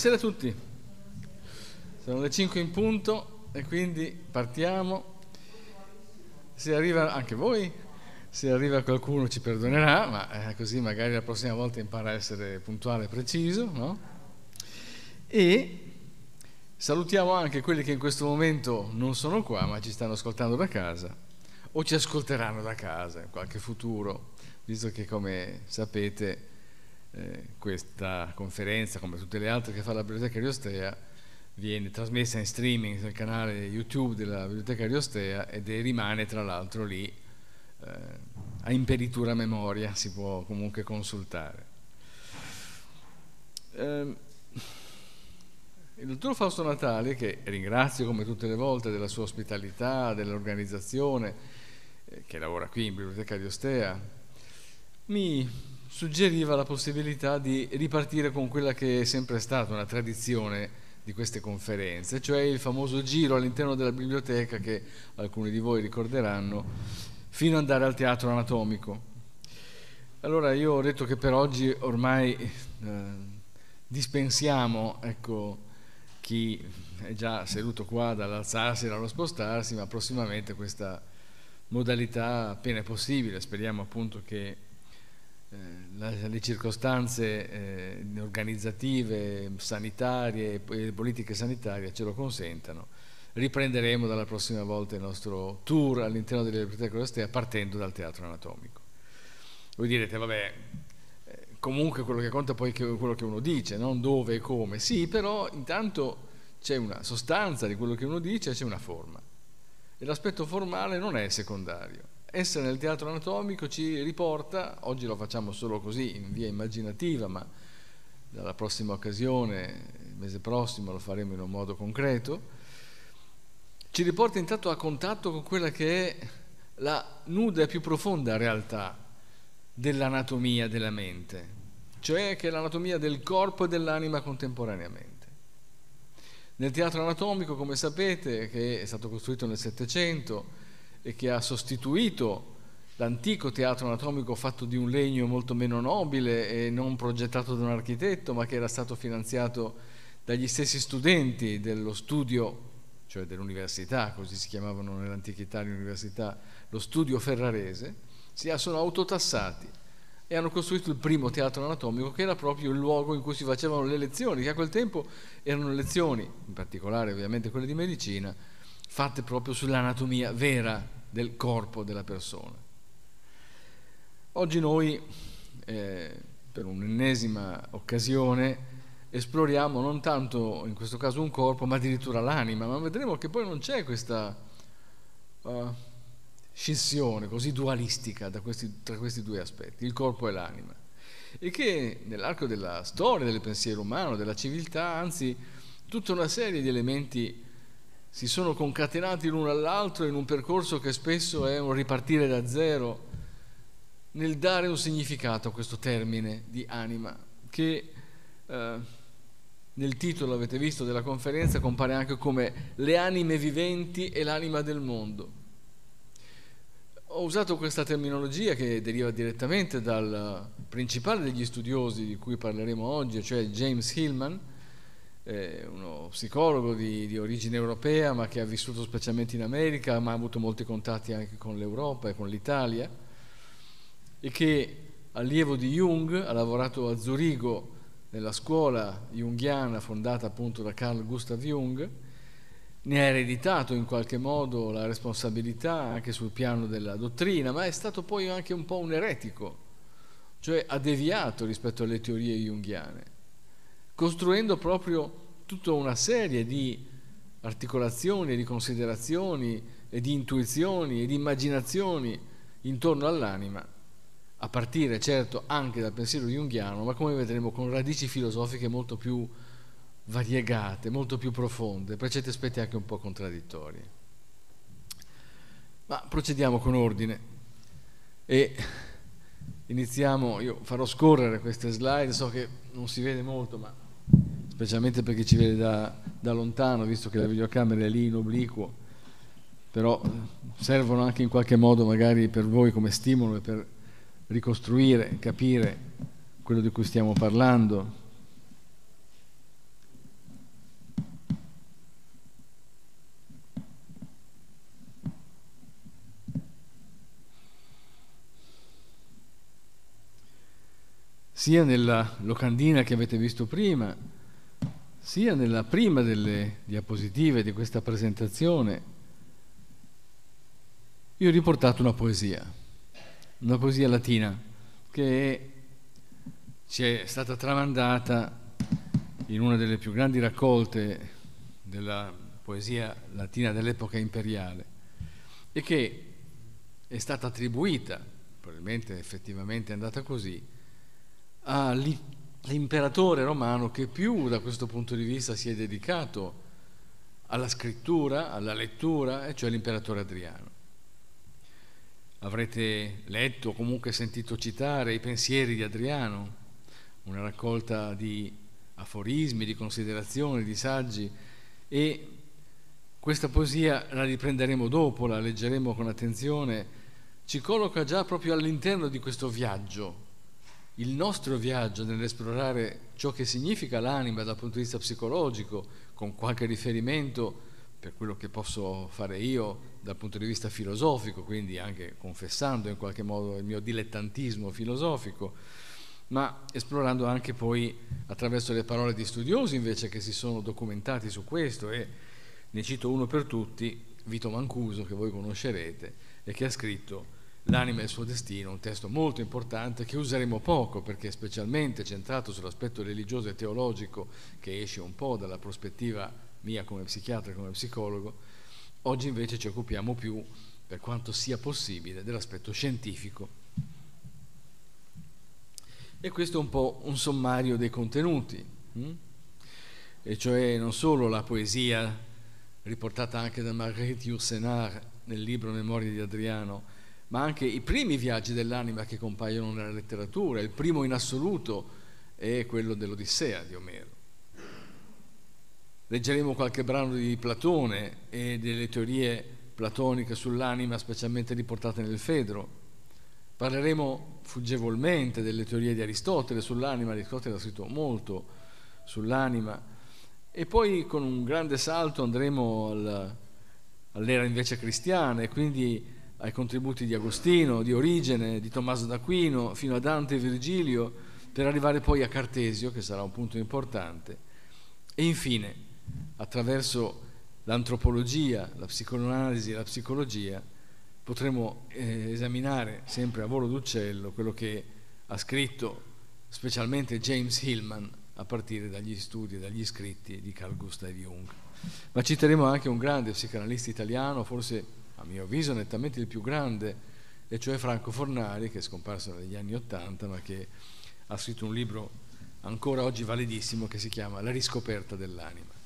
Buonasera a tutti, sono le 5 in punto e quindi partiamo. Se arriva anche voi, se arriva qualcuno ci perdonerà, ma eh, così magari la prossima volta impara a essere puntuale e preciso. No? E salutiamo anche quelli che in questo momento non sono qua, ma ci stanno ascoltando da casa o ci ascolteranno da casa in qualche futuro, visto che come sapete eh, questa conferenza, come tutte le altre che fa la Biblioteca Ariostea, viene trasmessa in streaming sul canale YouTube della Biblioteca Ariostea ed è, rimane tra l'altro lì eh, a imperitura memoria, si può comunque consultare. Eh, il dottor Fausto Natale, che ringrazio come tutte le volte della sua ospitalità, dell'organizzazione, eh, che lavora qui in Biblioteca Ariostea, mi suggeriva la possibilità di ripartire con quella che è sempre stata una tradizione di queste conferenze, cioè il famoso giro all'interno della biblioteca che alcuni di voi ricorderanno, fino ad andare al teatro anatomico. Allora io ho detto che per oggi ormai eh, dispensiamo ecco, chi è già seduto qua dall'alzarsi e dallo spostarsi, ma prossimamente questa modalità appena è possibile, speriamo appunto che eh, le circostanze eh, organizzative, sanitarie e politiche sanitarie ce lo consentano, riprenderemo dalla prossima volta il nostro tour all'interno delle biblioteche Europea partendo dal teatro anatomico. Voi direte, vabbè, eh, comunque quello che conta poi è quello che uno dice, non dove e come. Sì, però intanto c'è una sostanza di quello che uno dice e c'è una forma. E l'aspetto formale non è secondario essere nel teatro anatomico ci riporta, oggi lo facciamo solo così in via immaginativa, ma dalla prossima occasione, il mese prossimo lo faremo in un modo concreto, ci riporta intanto a contatto con quella che è la nuda e più profonda realtà dell'anatomia della mente, cioè che è l'anatomia del corpo e dell'anima contemporaneamente. Nel teatro anatomico, come sapete, che è stato costruito nel Settecento, e che ha sostituito l'antico teatro anatomico fatto di un legno molto meno nobile e non progettato da un architetto, ma che era stato finanziato dagli stessi studenti dello studio, cioè dell'università, così si chiamavano nell'antichità le università, lo studio ferrarese, si sono autotassati e hanno costruito il primo teatro anatomico che era proprio il luogo in cui si facevano le lezioni, che a quel tempo erano lezioni, in particolare ovviamente quelle di medicina, fatte proprio sull'anatomia vera del corpo della persona. Oggi noi, eh, per un'ennesima occasione, esploriamo non tanto in questo caso un corpo, ma addirittura l'anima, ma vedremo che poi non c'è questa uh, scissione così dualistica questi, tra questi due aspetti, il corpo e l'anima, e che nell'arco della storia del pensiero umano, della civiltà, anzi tutta una serie di elementi si sono concatenati l'uno all'altro in un percorso che spesso è un ripartire da zero, nel dare un significato a questo termine di anima, che eh, nel titolo, avete visto, della conferenza compare anche come le anime viventi e l'anima del mondo. Ho usato questa terminologia che deriva direttamente dal principale degli studiosi di cui parleremo oggi, cioè James Hillman, eh, uno psicologo di, di, origine europea ma che ha vissuto specialmente in America, ma ha avuto molti contatti anche con l'Europa e con l'Italia, e che allievo di Jung, ha lavorato a Zurigo nella scuola junghiana fondata appunto da Carl Gustav Jung, ne ha ereditato in qualche modo la responsabilità anche sul piano della dottrina, ma è stato poi anche un po' un eretico, cioè ha deviato rispetto alle teorie junghiane costruendo proprio tutta una serie di articolazioni, di considerazioni, e di intuizioni e di immaginazioni intorno all'anima, a partire certo anche dal pensiero junghiano, ma come vedremo con radici filosofiche molto più variegate, molto più profonde, per certi aspetti anche un po' contraddittorie. Ma procediamo con ordine e iniziamo, io farò scorrere queste slide, so che non si vede molto, ma specialmente per chi ci vede da, da, lontano, visto che la videocamera è lì in obliquo, però eh, servono anche in qualche modo magari per voi come stimolo e per ricostruire, capire quello di cui stiamo parlando. sia nella locandina che avete visto prima, sia nella prima delle diapositive di questa presentazione, io ho riportato una poesia, una poesia latina che ci è stata tramandata in una delle più grandi raccolte della poesia latina dell'epoca imperiale e che è stata attribuita, probabilmente effettivamente è andata così, a Littio l'imperatore romano che più da questo punto di vista si è dedicato alla scrittura, alla lettura, e cioè l'imperatore Adriano. Avrete letto o comunque sentito citare i pensieri di Adriano, una raccolta di aforismi, di considerazioni, di saggi e questa poesia la riprenderemo dopo, la leggeremo con attenzione, ci colloca già proprio all'interno di questo viaggio il nostro viaggio nell'esplorare ciò che significa l'anima dal punto di vista psicologico, con qualche riferimento per quello che posso fare io dal punto di vista filosofico, quindi anche confessando in qualche modo il mio dilettantismo filosofico, ma esplorando anche poi attraverso le parole di studiosi invece che si sono documentati su questo e ne cito uno per tutti, Vito Mancuso che voi conoscerete e che ha scritto L'anima e il suo destino, un testo molto importante che useremo poco perché specialmente centrato sull'aspetto religioso e teologico che esce un po' dalla prospettiva mia come psichiatra e come psicologo, oggi invece ci occupiamo più, per quanto sia possibile, dell'aspetto scientifico. E questo è un po' un sommario dei contenuti, hm? e cioè non solo la poesia riportata anche da Marguerite Yourcenar nel libro Memorie di Adriano, ma anche i primi viaggi dell'anima che compaiono nella letteratura, il primo in assoluto è quello dell'Odissea di Omero. Leggeremo qualche brano di Platone e delle teorie platoniche sull'anima, specialmente riportate nel Fedro. Parleremo fuggevolmente delle teorie di Aristotele sull'anima, Aristotele ha scritto molto sull'anima, e poi con un grande salto andremo al, all'era invece cristiana e quindi ai contributi di Agostino, di Origene, di Tommaso d'Aquino, fino a Dante e Virgilio, per arrivare poi a Cartesio, che sarà un punto importante, e infine, attraverso l'antropologia, la psicoanalisi e la psicologia, potremo eh, esaminare sempre a volo d'uccello quello che ha scritto specialmente James Hillman a partire dagli studi e dagli scritti di Carl Gustav Jung. Ma citeremo anche un grande psicanalista italiano, forse a mio avviso nettamente il più grande, e cioè Franco Fornari, che è scomparso negli anni Ottanta, ma che ha scritto un libro ancora oggi validissimo che si chiama La riscoperta dell'anima.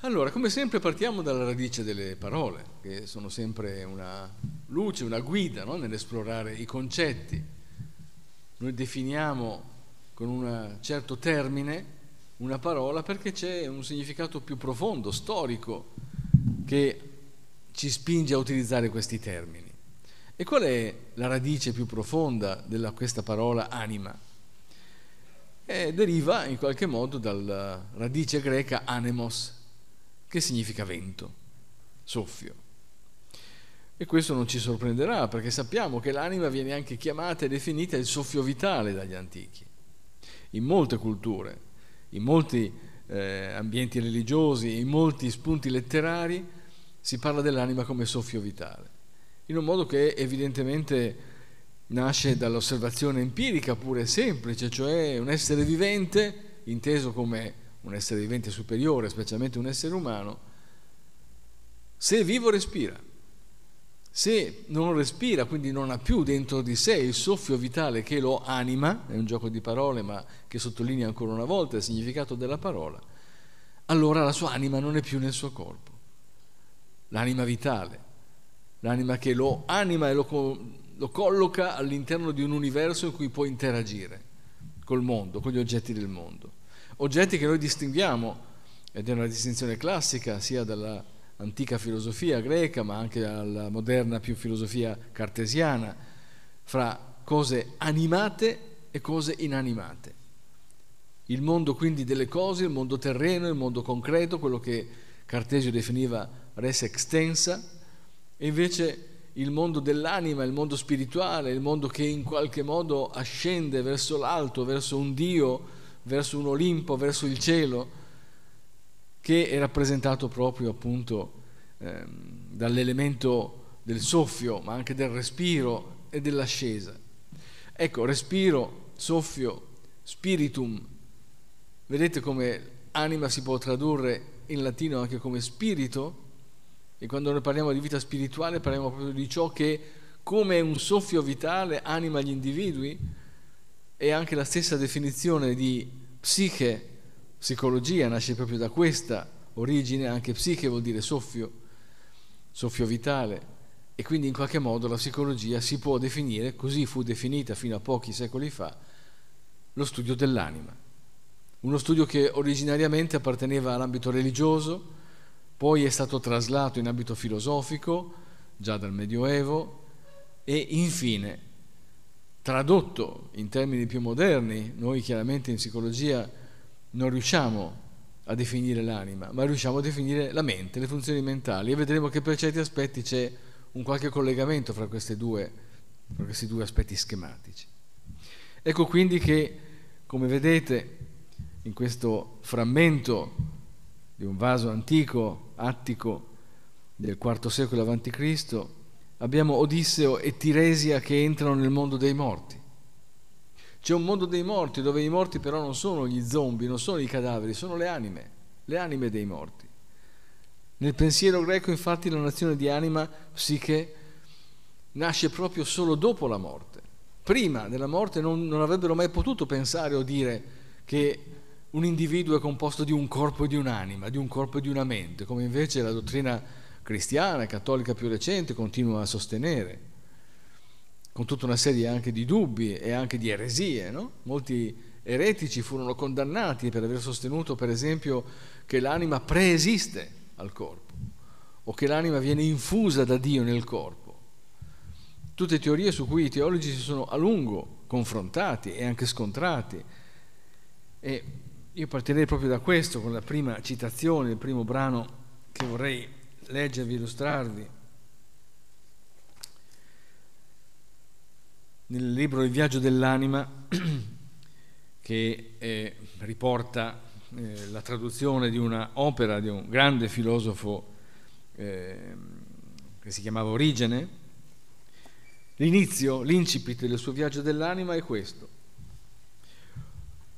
Allora, come sempre partiamo dalla radice delle parole, che sono sempre una luce, una guida no? nell'esplorare i concetti. Noi definiamo con un certo termine una parola perché c'è un significato più profondo, storico, che ci spinge a utilizzare questi termini. E qual è la radice più profonda di questa parola anima? Eh, deriva in qualche modo dalla radice greca anemos, che significa vento, soffio. E questo non ci sorprenderà perché sappiamo che l'anima viene anche chiamata e definita il soffio vitale dagli antichi, in molte culture, in molti eh, ambienti religiosi, in molti spunti letterari, si parla dell'anima come soffio vitale, in un modo che evidentemente nasce dall'osservazione empirica pure semplice, cioè un essere vivente, inteso come un essere vivente superiore, specialmente un essere umano, se è vivo respira se non respira, quindi non ha più dentro di sé il soffio vitale che lo anima, è un gioco di parole ma che sottolinea ancora una volta il significato della parola, allora la sua anima non è più nel suo corpo, l'anima vitale, l'anima che lo anima e lo, lo colloca all'interno di un universo in cui può interagire col mondo, con gli oggetti del mondo. Oggetti che noi distinguiamo, ed è una distinzione classica sia dalla antica filosofia greca, ma anche alla moderna più filosofia cartesiana, fra cose animate e cose inanimate. Il mondo quindi delle cose, il mondo terreno, il mondo concreto, quello che Cartesio definiva res extensa, e invece il mondo dell'anima, il mondo spirituale, il mondo che in qualche modo ascende verso l'alto, verso un Dio, verso un Olimpo, verso il cielo che è rappresentato proprio appunto eh, dall'elemento del soffio, ma anche del respiro e dell'ascesa. Ecco, respiro, soffio, spiritum. Vedete come anima si può tradurre in latino anche come spirito? E quando noi parliamo di vita spirituale parliamo proprio di ciò che, come un soffio vitale, anima gli individui. E anche la stessa definizione di psiche psicologia nasce proprio da questa origine, anche psiche vuol dire soffio, soffio vitale, e quindi in qualche modo la psicologia si può definire, così fu definita fino a pochi secoli fa, lo studio dell'anima. Uno studio che originariamente apparteneva all'ambito religioso, poi è stato traslato in ambito filosofico, già dal Medioevo, e infine tradotto in termini più moderni, noi chiaramente in psicologia non riusciamo a definire l'anima, ma riusciamo a definire la mente, le funzioni mentali e vedremo che per certi aspetti c'è un qualche collegamento fra, due, fra questi due aspetti schematici. Ecco quindi che, come vedete, in questo frammento di un vaso antico, attico, del IV secolo a.C., abbiamo Odisseo e Tiresia che entrano nel mondo dei morti. C'è un mondo dei morti dove i morti però non sono gli zombie, non sono i cadaveri, sono le anime, le anime dei morti. Nel pensiero greco infatti la nazione di anima, psiche, nasce proprio solo dopo la morte. Prima della morte non, non avrebbero mai potuto pensare o dire che un individuo è composto di un corpo e di un'anima, di un corpo e di una mente, come invece la dottrina cristiana, e cattolica più recente, continua a sostenere con tutta una serie anche di dubbi e anche di eresie. No? Molti eretici furono condannati per aver sostenuto, per esempio, che l'anima preesiste al corpo o che l'anima viene infusa da Dio nel corpo. Tutte teorie su cui i teologi si sono a lungo confrontati e anche scontrati. E io partirei proprio da questo, con la prima citazione, il primo brano che vorrei leggervi, illustrarvi. nel libro Il viaggio dell'anima che eh, riporta eh, la traduzione di un'opera di un grande filosofo eh, che si chiamava Origene, l'inizio, l'incipit del suo viaggio dell'anima è questo.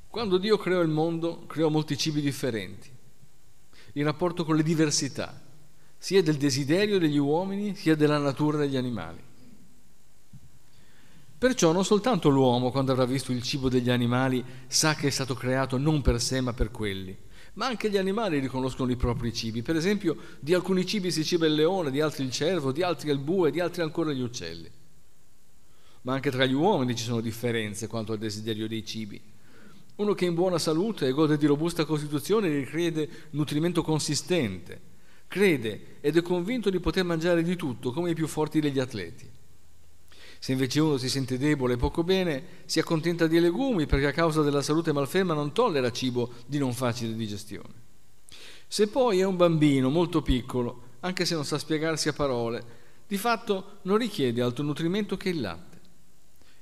Quando Dio creò il mondo, creò molti cibi differenti, in rapporto con le diversità, sia del desiderio degli uomini, sia della natura degli animali. Perciò non soltanto l'uomo, quando avrà visto il cibo degli animali, sa che è stato creato non per sé ma per quelli, ma anche gli animali riconoscono i propri cibi. Per esempio, di alcuni cibi si ciba il leone, di altri il cervo, di altri il bue, di altri ancora gli uccelli. Ma anche tra gli uomini ci sono differenze quanto al desiderio dei cibi. Uno che è in buona salute e gode di robusta costituzione richiede nutrimento consistente, crede ed è convinto di poter mangiare di tutto come i più forti degli atleti se invece uno si sente debole e poco bene, si accontenta di legumi perché a causa della salute malferma non tollera cibo di non facile digestione. Se poi è un bambino molto piccolo, anche se non sa spiegarsi a parole, di fatto non richiede altro nutrimento che il latte.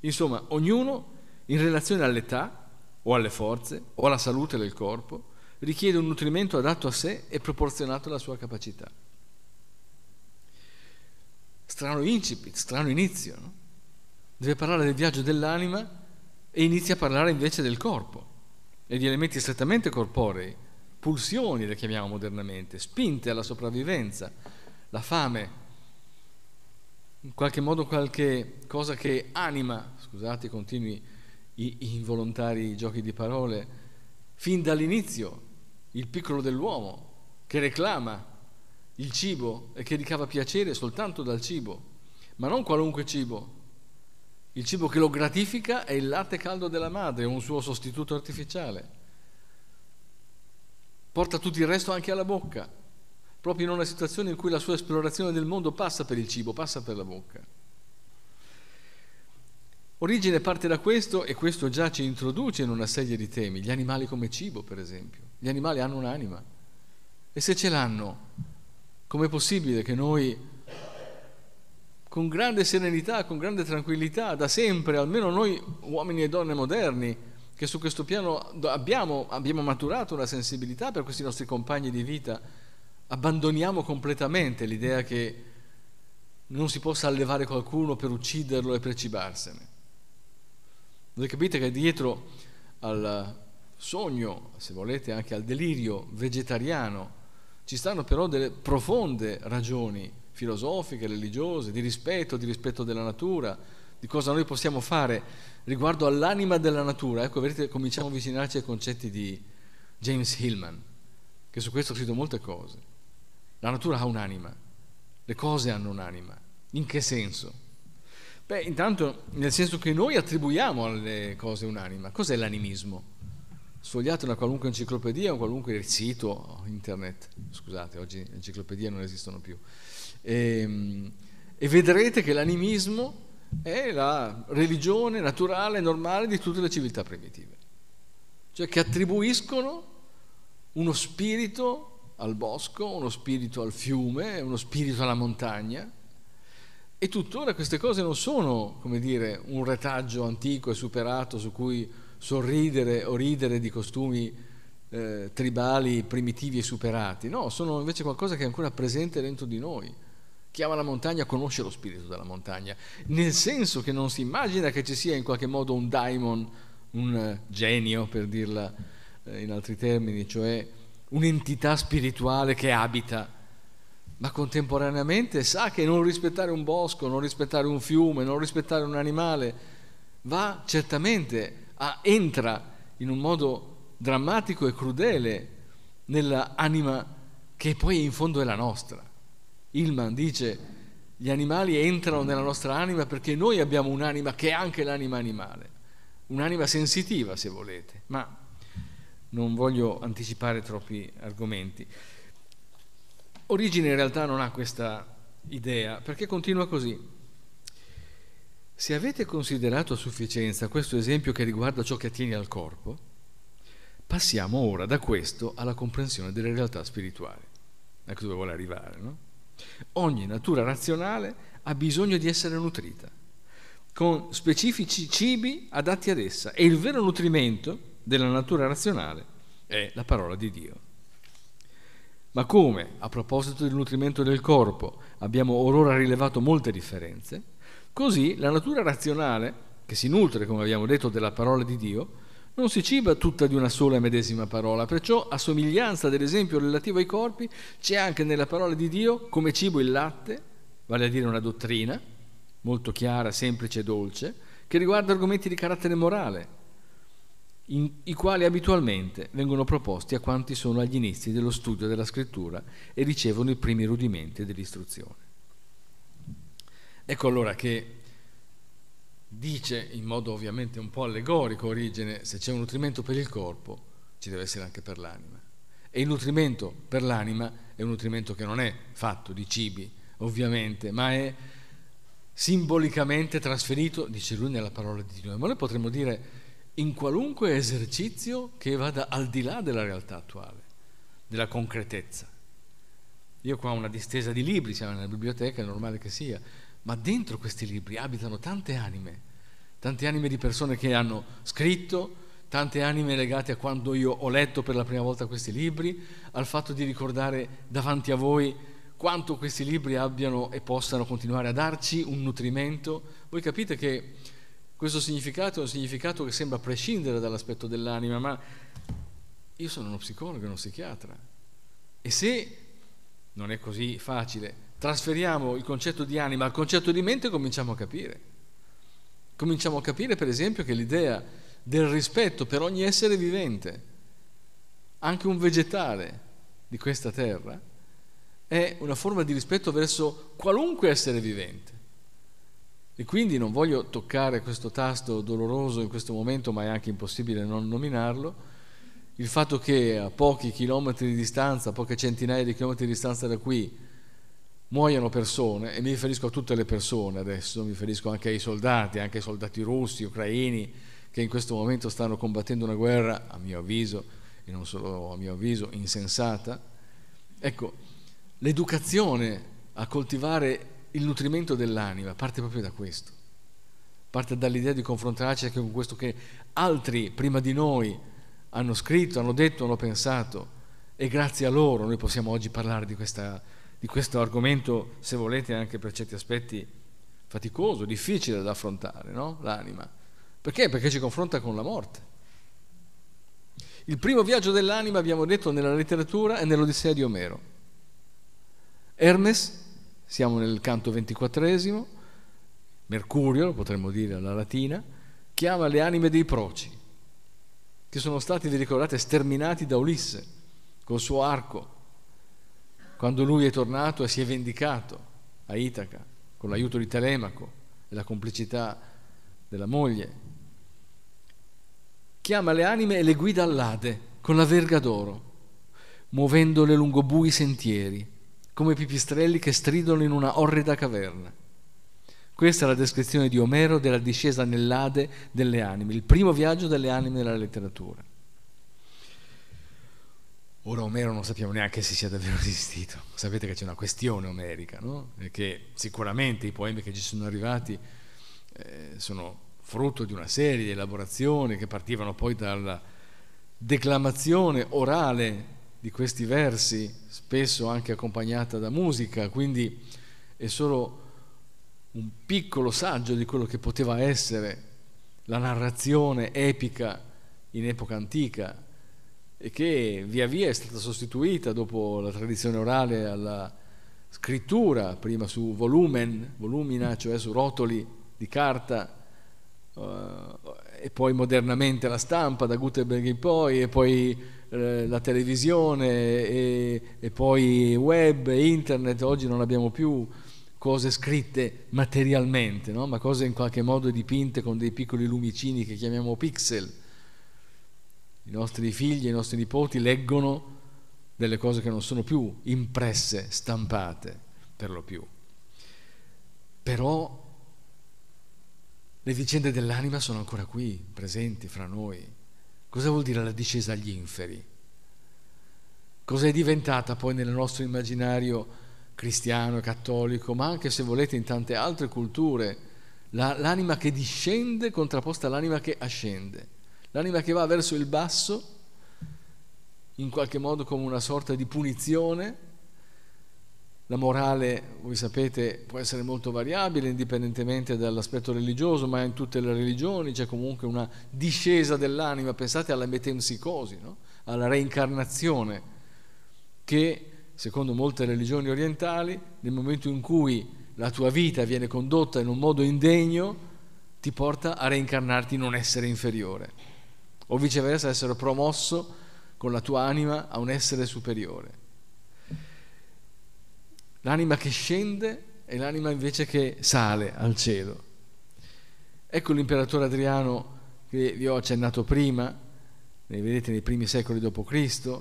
Insomma, ognuno, in relazione all'età o alle forze o alla salute del corpo, richiede un nutrimento adatto a sé e proporzionato alla sua capacità. Strano incipit, strano inizio, no? deve parlare del viaggio dell'anima e inizia a parlare invece del corpo e di elementi strettamente corporei, pulsioni le chiamiamo modernamente, spinte alla sopravvivenza, la fame, in qualche modo qualche cosa che anima, scusate continui i involontari giochi di parole, fin dall'inizio il piccolo dell'uomo che reclama il cibo e che ricava piacere soltanto dal cibo, ma non qualunque cibo, il cibo che lo gratifica è il latte caldo della madre, un suo sostituto artificiale. Porta tutto il resto anche alla bocca, proprio in una situazione in cui la sua esplorazione del mondo passa per il cibo, passa per la bocca. Origine parte da questo e questo già ci introduce in una serie di temi, gli animali come cibo per esempio, gli animali hanno un'anima e se ce l'hanno, com'è possibile che noi con grande serenità, con grande tranquillità, da sempre, almeno noi uomini e donne moderni, che su questo piano abbiamo, abbiamo maturato una sensibilità per questi nostri compagni di vita, abbandoniamo completamente l'idea che non si possa allevare qualcuno per ucciderlo e per cibarsene. Voi capite che dietro al sogno, se volete anche al delirio vegetariano, ci stanno però delle profonde ragioni filosofiche, religiose, di rispetto, di rispetto della natura, di cosa noi possiamo fare riguardo all'anima della natura. Ecco, vedete, cominciamo a avvicinarci ai concetti di James Hillman, che su questo ha scritto molte cose. La natura ha un'anima, le cose hanno un'anima. In che senso? Beh, intanto nel senso che noi attribuiamo alle cose un'anima. Cos'è l'animismo? Sfogliate una qualunque enciclopedia o qualunque sito internet, scusate, oggi le enciclopedie non esistono più. E, ehm, e vedrete che l'animismo è la religione naturale e normale di tutte le civiltà primitive, cioè che attribuiscono uno spirito al bosco, uno spirito al fiume, uno spirito alla montagna. E tuttora queste cose non sono, come dire, un retaggio antico e superato su cui sorridere o ridere di costumi eh, tribali primitivi e superati, no, sono invece qualcosa che è ancora presente dentro di noi chi ama la montagna conosce lo spirito della montagna, nel senso che non si immagina che ci sia in qualche modo un daimon, un eh, genio per dirla eh, in altri termini, cioè un'entità spirituale che abita, ma contemporaneamente sa che non rispettare un bosco, non rispettare un fiume, non rispettare un animale, va certamente a, entra in un modo drammatico e crudele nell'anima che poi in fondo è la nostra. Hillman dice gli animali entrano nella nostra anima perché noi abbiamo un'anima che è anche l'anima animale, un'anima sensitiva se volete, ma non voglio anticipare troppi argomenti. Origine in realtà non ha questa idea perché continua così. Se avete considerato a sufficienza questo esempio che riguarda ciò che attiene al corpo, passiamo ora da questo alla comprensione delle realtà spirituali. Ecco dove vuole arrivare, no? Ogni natura razionale ha bisogno di essere nutrita con specifici cibi adatti ad essa e il vero nutrimento della natura razionale è la parola di Dio. Ma come, a proposito del nutrimento del corpo, abbiamo orora rilevato molte differenze, così la natura razionale, che si nutre, come abbiamo detto, della parola di Dio, non si ciba tutta di una sola e medesima parola, perciò a somiglianza dell'esempio relativo ai corpi c'è anche nella parola di Dio come cibo il latte, vale a dire una dottrina, molto chiara, semplice e dolce, che riguarda argomenti di carattere morale, in, i quali abitualmente vengono proposti a quanti sono agli inizi dello studio della scrittura e ricevono i primi rudimenti dell'istruzione. Ecco allora che dice in modo ovviamente un po' allegorico Origene, se c'è un nutrimento per il corpo, ci deve essere anche per l'anima. E il nutrimento per l'anima è un nutrimento che non è fatto di cibi, ovviamente, ma è simbolicamente trasferito, dice lui, nella parola di Dio. Ma noi potremmo dire in qualunque esercizio che vada al di là della realtà attuale, della concretezza. Io qua ho una distesa di libri, siamo nella biblioteca, è normale che sia, ma dentro questi libri abitano tante anime, tante anime di persone che hanno scritto, tante anime legate a quando io ho letto per la prima volta questi libri, al fatto di ricordare davanti a voi quanto questi libri abbiano e possano continuare a darci un nutrimento. Voi capite che questo significato è un significato che sembra prescindere dall'aspetto dell'anima, ma io sono uno psicologo, uno psichiatra. E se non è così facile trasferiamo il concetto di anima al concetto di mente cominciamo a capire. Cominciamo a capire per esempio che l'idea del rispetto per ogni essere vivente, anche un vegetale di questa terra, è una forma di rispetto verso qualunque essere vivente. E quindi non voglio toccare questo tasto doloroso in questo momento, ma è anche impossibile non nominarlo, il fatto che a pochi chilometri di distanza, a poche centinaia di chilometri di distanza da qui, muoiono persone, e mi riferisco a tutte le persone adesso, mi riferisco anche ai soldati, anche ai soldati russi, ucraini, che in questo momento stanno combattendo una guerra, a mio avviso, e non solo a mio avviso, insensata. Ecco, l'educazione a coltivare il nutrimento dell'anima parte proprio da questo, parte dall'idea di confrontarci anche con questo che altri prima di noi hanno scritto, hanno detto, hanno pensato e grazie a loro noi possiamo oggi parlare di questa di questo argomento, se volete, anche per certi aspetti faticoso, difficile da affrontare, no? l'anima. Perché? Perché ci confronta con la morte. Il primo viaggio dell'anima, abbiamo detto, nella letteratura è nell'Odissea di Omero. Hermes, siamo nel canto ventiquattresimo, Mercurio, potremmo dire alla latina, chiama le anime dei proci, che sono stati, vi ricordate, sterminati da Ulisse col suo arco quando lui è tornato e si è vendicato a Itaca con l'aiuto di Telemaco e la complicità della moglie. Chiama le anime e le guida all'Ade con la verga d'oro, muovendole lungo bui sentieri, come pipistrelli che stridono in una orrida caverna. Questa è la descrizione di Omero della discesa nell'Ade delle anime, il primo viaggio delle anime nella letteratura. Ora Omero non sappiamo neanche se sia davvero esistito. Sapete che c'è una questione omerica, no? E che sicuramente i poemi che ci sono arrivati eh, sono frutto di una serie di elaborazioni che partivano poi dalla declamazione orale di questi versi, spesso anche accompagnata da musica, quindi è solo un piccolo saggio di quello che poteva essere la narrazione epica in epoca antica, e che via via è stata sostituita dopo la tradizione orale alla scrittura, prima su volumen, volumina, cioè su rotoli di carta, eh, e poi modernamente la stampa da Gutenberg in poi, e poi eh, la televisione, e, e poi web, e internet, oggi non abbiamo più cose scritte materialmente, no? ma cose in qualche modo dipinte con dei piccoli lumicini che chiamiamo pixel i nostri figli, i nostri nipoti leggono delle cose che non sono più impresse, stampate per lo più. Però le vicende dell'anima sono ancora qui, presenti fra noi. Cosa vuol dire la discesa agli inferi? Cosa è diventata poi nel nostro immaginario cristiano e cattolico, ma anche se volete in tante altre culture, la, l'anima che discende contrapposta all'anima che ascende? L'anima che va verso il basso, in qualche modo come una sorta di punizione, la morale, voi sapete, può essere molto variabile indipendentemente dall'aspetto religioso, ma in tutte le religioni c'è comunque una discesa dell'anima, pensate alla metempsicosi, no? alla reincarnazione, che secondo molte religioni orientali, nel momento in cui la tua vita viene condotta in un modo indegno, ti porta a reincarnarti in un essere inferiore o viceversa essere promosso con la tua anima a un essere superiore. L'anima che scende è l'anima invece che sale al cielo. Ecco l'imperatore Adriano che vi ho accennato prima, ne vedete nei primi secoli d.C.,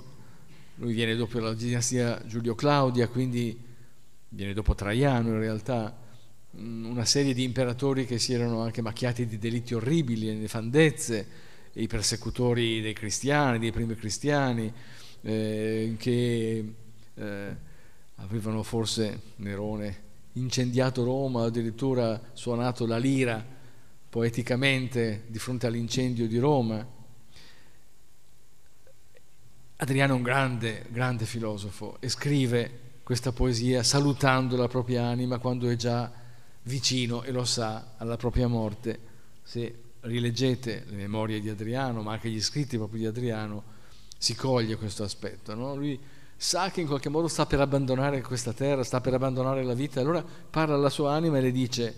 lui viene dopo la dinastia Giulio-Claudia, quindi viene dopo Traiano in realtà, una serie di imperatori che si erano anche macchiati di delitti orribili e nefandezze, i persecutori dei cristiani, dei primi cristiani, eh, che eh, avevano forse Nerone incendiato Roma, addirittura suonato la lira poeticamente di fronte all'incendio di Roma. Adriano è un grande, grande filosofo e scrive questa poesia salutando la propria anima quando è già vicino e lo sa alla propria morte, se rileggete le memorie di Adriano, ma anche gli scritti proprio di Adriano, si coglie questo aspetto. No? Lui sa che in qualche modo sta per abbandonare questa terra, sta per abbandonare la vita, allora parla alla sua anima e le dice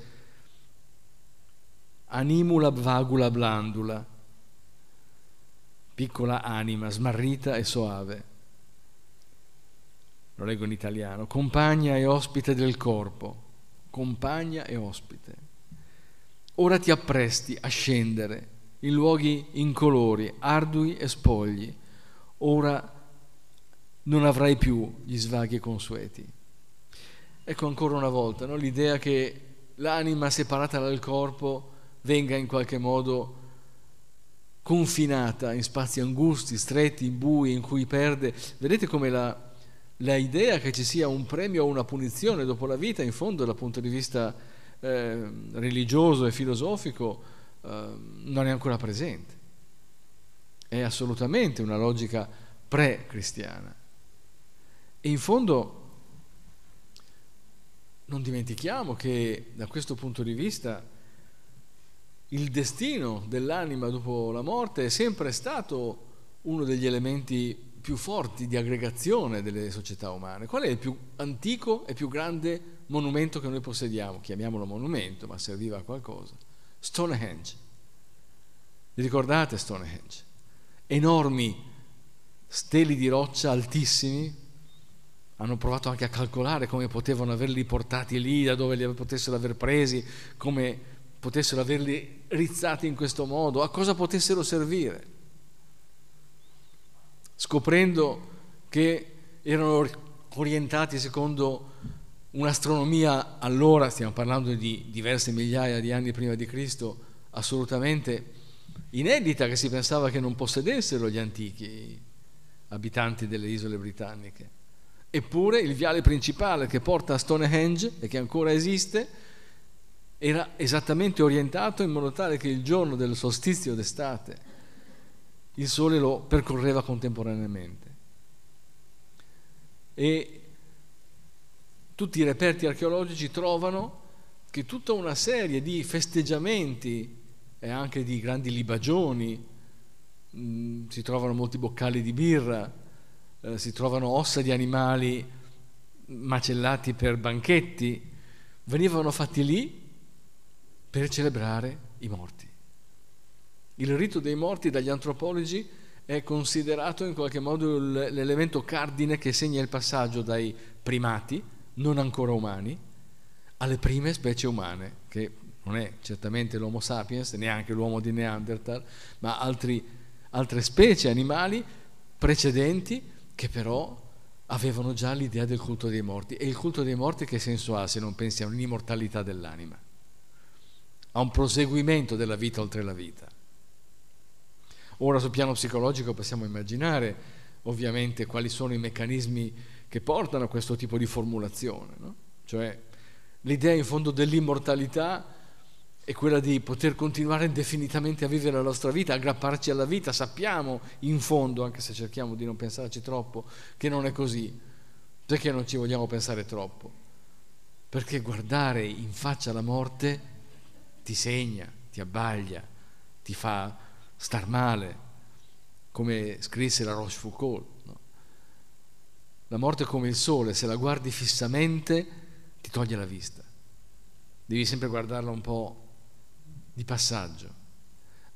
animula vagula blandula, piccola anima, smarrita e soave. Lo leggo in italiano, compagna e ospite del corpo, compagna e ospite Ora ti appresti a scendere in luoghi incolori, ardui e spogli. Ora non avrai più gli svaghi consueti. Ecco ancora una volta no? l'idea che l'anima separata dal corpo venga in qualche modo confinata in spazi angusti, stretti, bui, in cui perde. Vedete come la, la idea che ci sia un premio o una punizione dopo la vita, in fondo dal punto di vista eh, religioso e filosofico eh, non è ancora presente. È assolutamente una logica pre-cristiana. E in fondo non dimentichiamo che da questo punto di vista il destino dell'anima dopo la morte è sempre stato uno degli elementi più forti di aggregazione delle società umane. Qual è il più antico e più grande monumento che noi possediamo, chiamiamolo monumento, ma serviva a qualcosa, Stonehenge. Vi ricordate Stonehenge? Enormi steli di roccia altissimi, hanno provato anche a calcolare come potevano averli portati lì, da dove li potessero aver presi, come potessero averli rizzati in questo modo, a cosa potessero servire. Scoprendo che erano orientati secondo un'astronomia allora, stiamo parlando di diverse migliaia di anni prima di Cristo, assolutamente inedita che si pensava che non possedessero gli antichi abitanti delle isole britanniche. Eppure il viale principale che porta a Stonehenge e che ancora esiste era esattamente orientato in modo tale che il giorno del solstizio d'estate il sole lo percorreva contemporaneamente. E tutti i reperti archeologici trovano che tutta una serie di festeggiamenti e anche di grandi libagioni, mh, mm, si trovano molti boccali di birra, eh, si trovano ossa di animali macellati per banchetti, venivano fatti lì per celebrare i morti. Il rito dei morti dagli antropologi è considerato in qualche modo l'elemento cardine che segna il passaggio dai primati, non ancora umani alle prime specie umane, che non è certamente l'Homo sapiens, neanche l'uomo di Neanderthal, ma altri, altre specie animali precedenti che però avevano già l'idea del culto dei morti. E il culto dei morti che senso ha se non pensi a un'immortalità dell'anima? A un proseguimento della vita oltre la vita. Ora sul piano psicologico possiamo immaginare ovviamente quali sono i meccanismi che portano a questo tipo di formulazione, no? cioè l'idea in fondo dell'immortalità è quella di poter continuare indefinitamente a vivere la nostra vita, aggrapparci alla vita, sappiamo in fondo, anche se cerchiamo di non pensarci troppo, che non è così, perché non ci vogliamo pensare troppo, perché guardare in faccia la morte ti segna, ti abbaglia, ti fa star male, come scrisse la Rochefoucauld. La morte è come il sole, se la guardi fissamente ti toglie la vista. Devi sempre guardarla un po' di passaggio.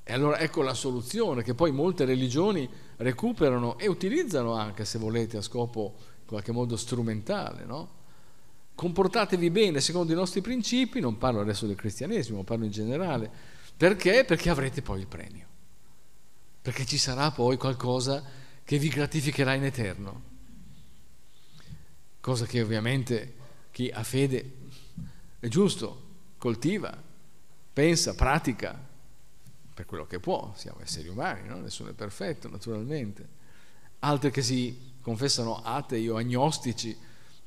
E allora ecco la soluzione che poi molte religioni recuperano e utilizzano anche, se volete, a scopo in qualche modo strumentale. No? Comportatevi bene secondo i nostri principi, non parlo adesso del cristianesimo, parlo in generale. Perché? Perché avrete poi il premio. Perché ci sarà poi qualcosa che vi gratificherà in eterno cosa che ovviamente chi ha fede è giusto, coltiva, pensa, pratica, per quello che può, siamo esseri umani, no? nessuno è perfetto naturalmente. Altri che si confessano atei o agnostici,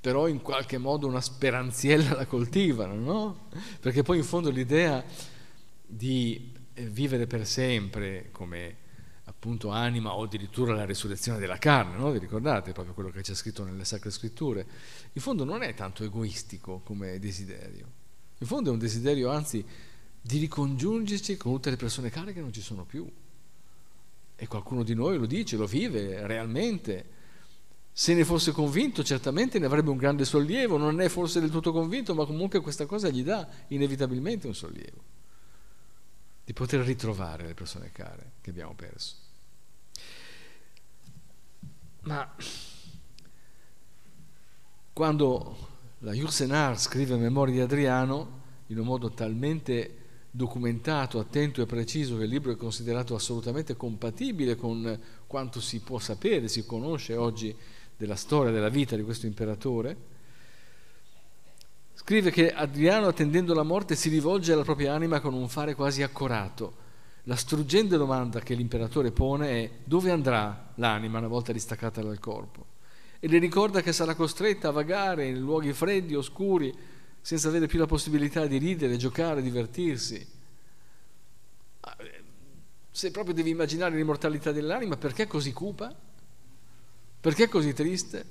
però in qualche modo una speranziella la coltivano, no? Perché poi in fondo l'idea di vivere per sempre come appunto anima o addirittura la risurrezione della carne, no? vi ricordate proprio quello che c'è scritto nelle sacre scritture? In fondo non è tanto egoistico come desiderio, in fondo è un desiderio anzi di ricongiungerci con tutte le persone care che non ci sono più. E qualcuno di noi lo dice, lo vive realmente. Se ne fosse convinto certamente ne avrebbe un grande sollievo, non ne è forse del tutto convinto, ma comunque questa cosa gli dà inevitabilmente un sollievo. Di poter ritrovare le persone care che abbiamo perso. Ma quando la Jursenar scrive Memorie di Adriano, in un modo talmente documentato, attento e preciso che il libro è considerato assolutamente compatibile con quanto si può sapere, si conosce oggi della storia, della vita di questo imperatore, scrive che Adriano, attendendo la morte, si rivolge alla propria anima con un fare quasi accorato, la struggente domanda che l'imperatore pone è dove andrà l'anima una volta distaccata dal corpo? E le ricorda che sarà costretta a vagare in luoghi freddi, oscuri, senza avere più la possibilità di ridere, giocare, divertirsi. Ah, eh, se proprio devi immaginare l'immortalità dell'anima, perché così cupa? Perché così triste?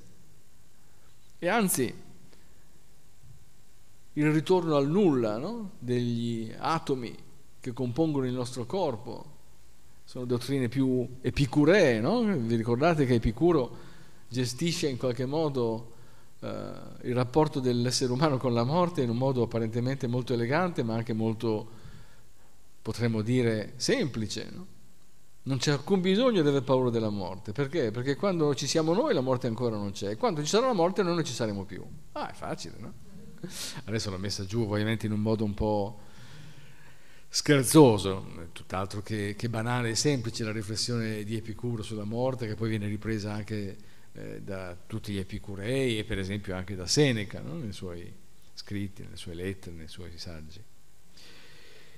E anzi, il ritorno al nulla no? degli atomi che compongono il nostro corpo. Sono dottrine più epicuree, no? Vi ricordate che Epicuro gestisce in qualche modo eh, il rapporto dell'essere umano con la morte in un modo apparentemente molto elegante, ma anche molto, potremmo dire, semplice. No? Non c'è alcun bisogno di avere paura della morte. Perché? Perché quando ci siamo noi la morte ancora non c'è. quando ci sarà la morte noi non ci saremo più. Ah, è facile, no? Adesso l'ho messa giù ovviamente in un modo un po' scherzoso, tutt'altro che, che, banale e semplice la riflessione di Epicuro sulla morte che poi viene ripresa anche eh, da tutti gli epicurei e per esempio anche da Seneca no? nei suoi scritti, nelle sue lettere, nei suoi saggi.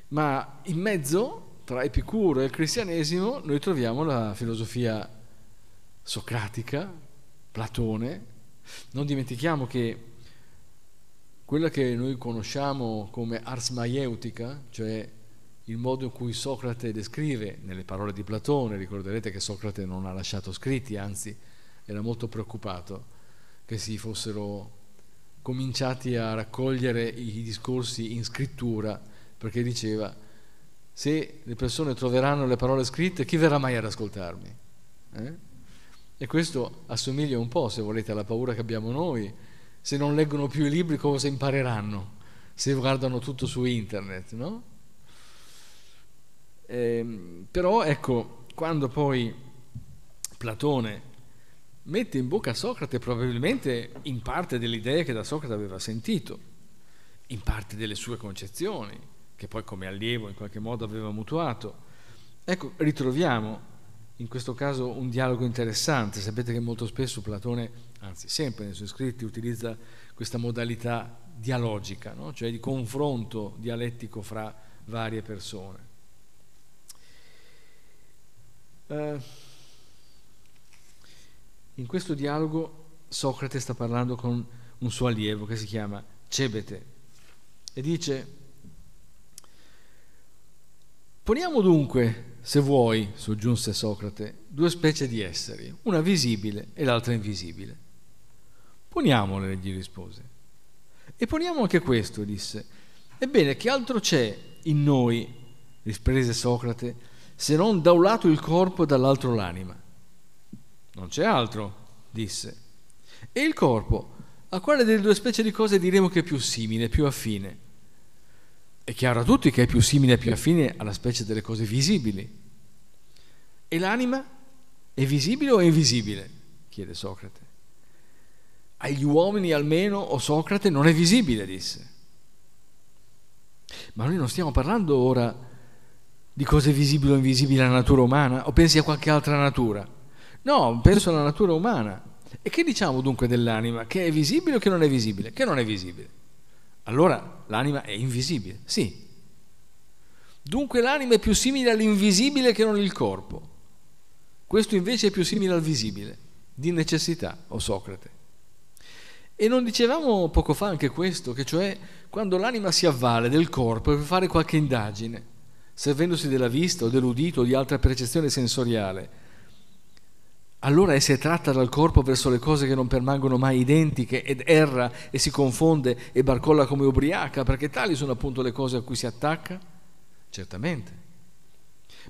Ma in mezzo tra Epicuro e il cristianesimo noi troviamo la filosofia socratica, Platone. Non dimentichiamo che quella che noi conosciamo come ars maieutica, cioè il modo in cui Socrate descrive, nelle parole di Platone, ricorderete che Socrate non ha lasciato scritti, anzi era molto preoccupato che si fossero cominciati a raccogliere i discorsi in scrittura, perché diceva, se le persone troveranno le parole scritte, chi verrà mai ad ascoltarmi? Eh? E questo assomiglia un po', se volete, alla paura che abbiamo noi. Se non leggono più i libri, cosa impareranno? Se guardano tutto su internet, no? Eh, però ecco, quando poi Platone mette in bocca a Socrate probabilmente in parte delle idee che da Socrate aveva sentito, in parte delle sue concezioni, che poi come allievo in qualche modo aveva mutuato. Ecco, ritroviamo in questo caso un dialogo interessante. Sapete che molto spesso Platone, anzi sempre nei suoi scritti, utilizza questa modalità dialogica, no? cioè di confronto dialettico fra varie persone. Eh, in questo dialogo Socrate sta parlando con un suo allievo che si chiama Cebete e dice, poniamo dunque, se vuoi, soggiunse Socrate, due specie di esseri, una visibile e l'altra invisibile. Poniamole, gli rispose. E poniamo anche questo, disse. Ebbene, che altro c'è in noi, riprese Socrate, se non da un lato il corpo e dall'altro l'anima. Non c'è altro, disse. E il corpo, a quale delle due specie di cose diremo che è più simile, più affine? È chiaro a tutti che è più simile e più affine alla specie delle cose visibili. E l'anima è visibile o è invisibile? chiede Socrate. Agli uomini almeno, o Socrate, non è visibile, disse. Ma noi non stiamo parlando ora di di cose visibili o invisibili alla natura umana o pensi a qualche altra natura? No, penso alla natura umana. E che diciamo dunque dell'anima? Che è visibile o che non è visibile? Che non è visibile. Allora l'anima è invisibile, sì. Dunque l'anima è più simile all'invisibile che non il corpo. Questo invece è più simile al visibile, di necessità, o Socrate. E non dicevamo poco fa anche questo, che cioè quando l'anima si avvale del corpo per fare qualche indagine, servendosi della vista o dell'udito o di altra percezione sensoriale, allora essa è tratta dal corpo verso le cose che non permangono mai identiche ed erra e si confonde e barcolla come ubriaca, perché tali sono appunto le cose a cui si attacca? Certamente.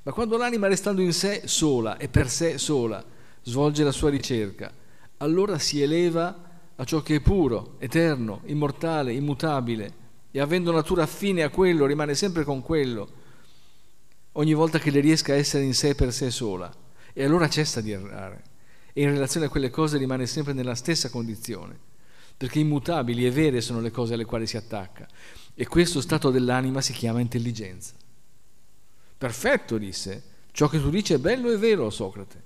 Ma quando l'anima restando in sé sola e per sé sola svolge la sua ricerca, allora si eleva a ciò che è puro, eterno, immortale, immutabile e avendo natura affine a quello rimane sempre con quello ogni volta che le riesca a essere in sé per sé sola, e allora cessa di errare, e in relazione a quelle cose rimane sempre nella stessa condizione, perché immutabili e vere sono le cose alle quali si attacca, e questo stato dell'anima si chiama intelligenza. Perfetto, disse, ciò che tu dici è bello e vero, Socrate.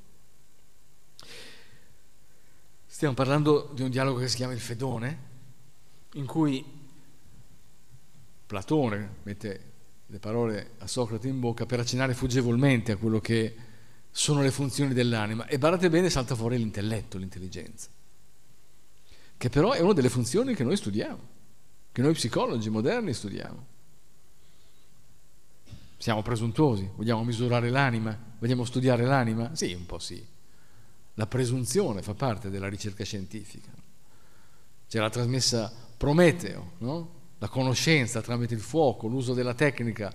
Stiamo parlando di un dialogo che si chiama il Fedone, in cui Platone mette le parole a Socrate in bocca per accennare fuggevolmente a quello che sono le funzioni dell'anima. E guardate bene, salta fuori l'intelletto, l'intelligenza, che però è una delle funzioni che noi studiamo, che noi psicologi moderni studiamo. Siamo presuntuosi, vogliamo misurare l'anima, vogliamo studiare l'anima? Sì, un po' sì. La presunzione fa parte della ricerca scientifica. C'era cioè, la trasmessa Prometeo, no? la conoscenza tramite il fuoco, l'uso della tecnica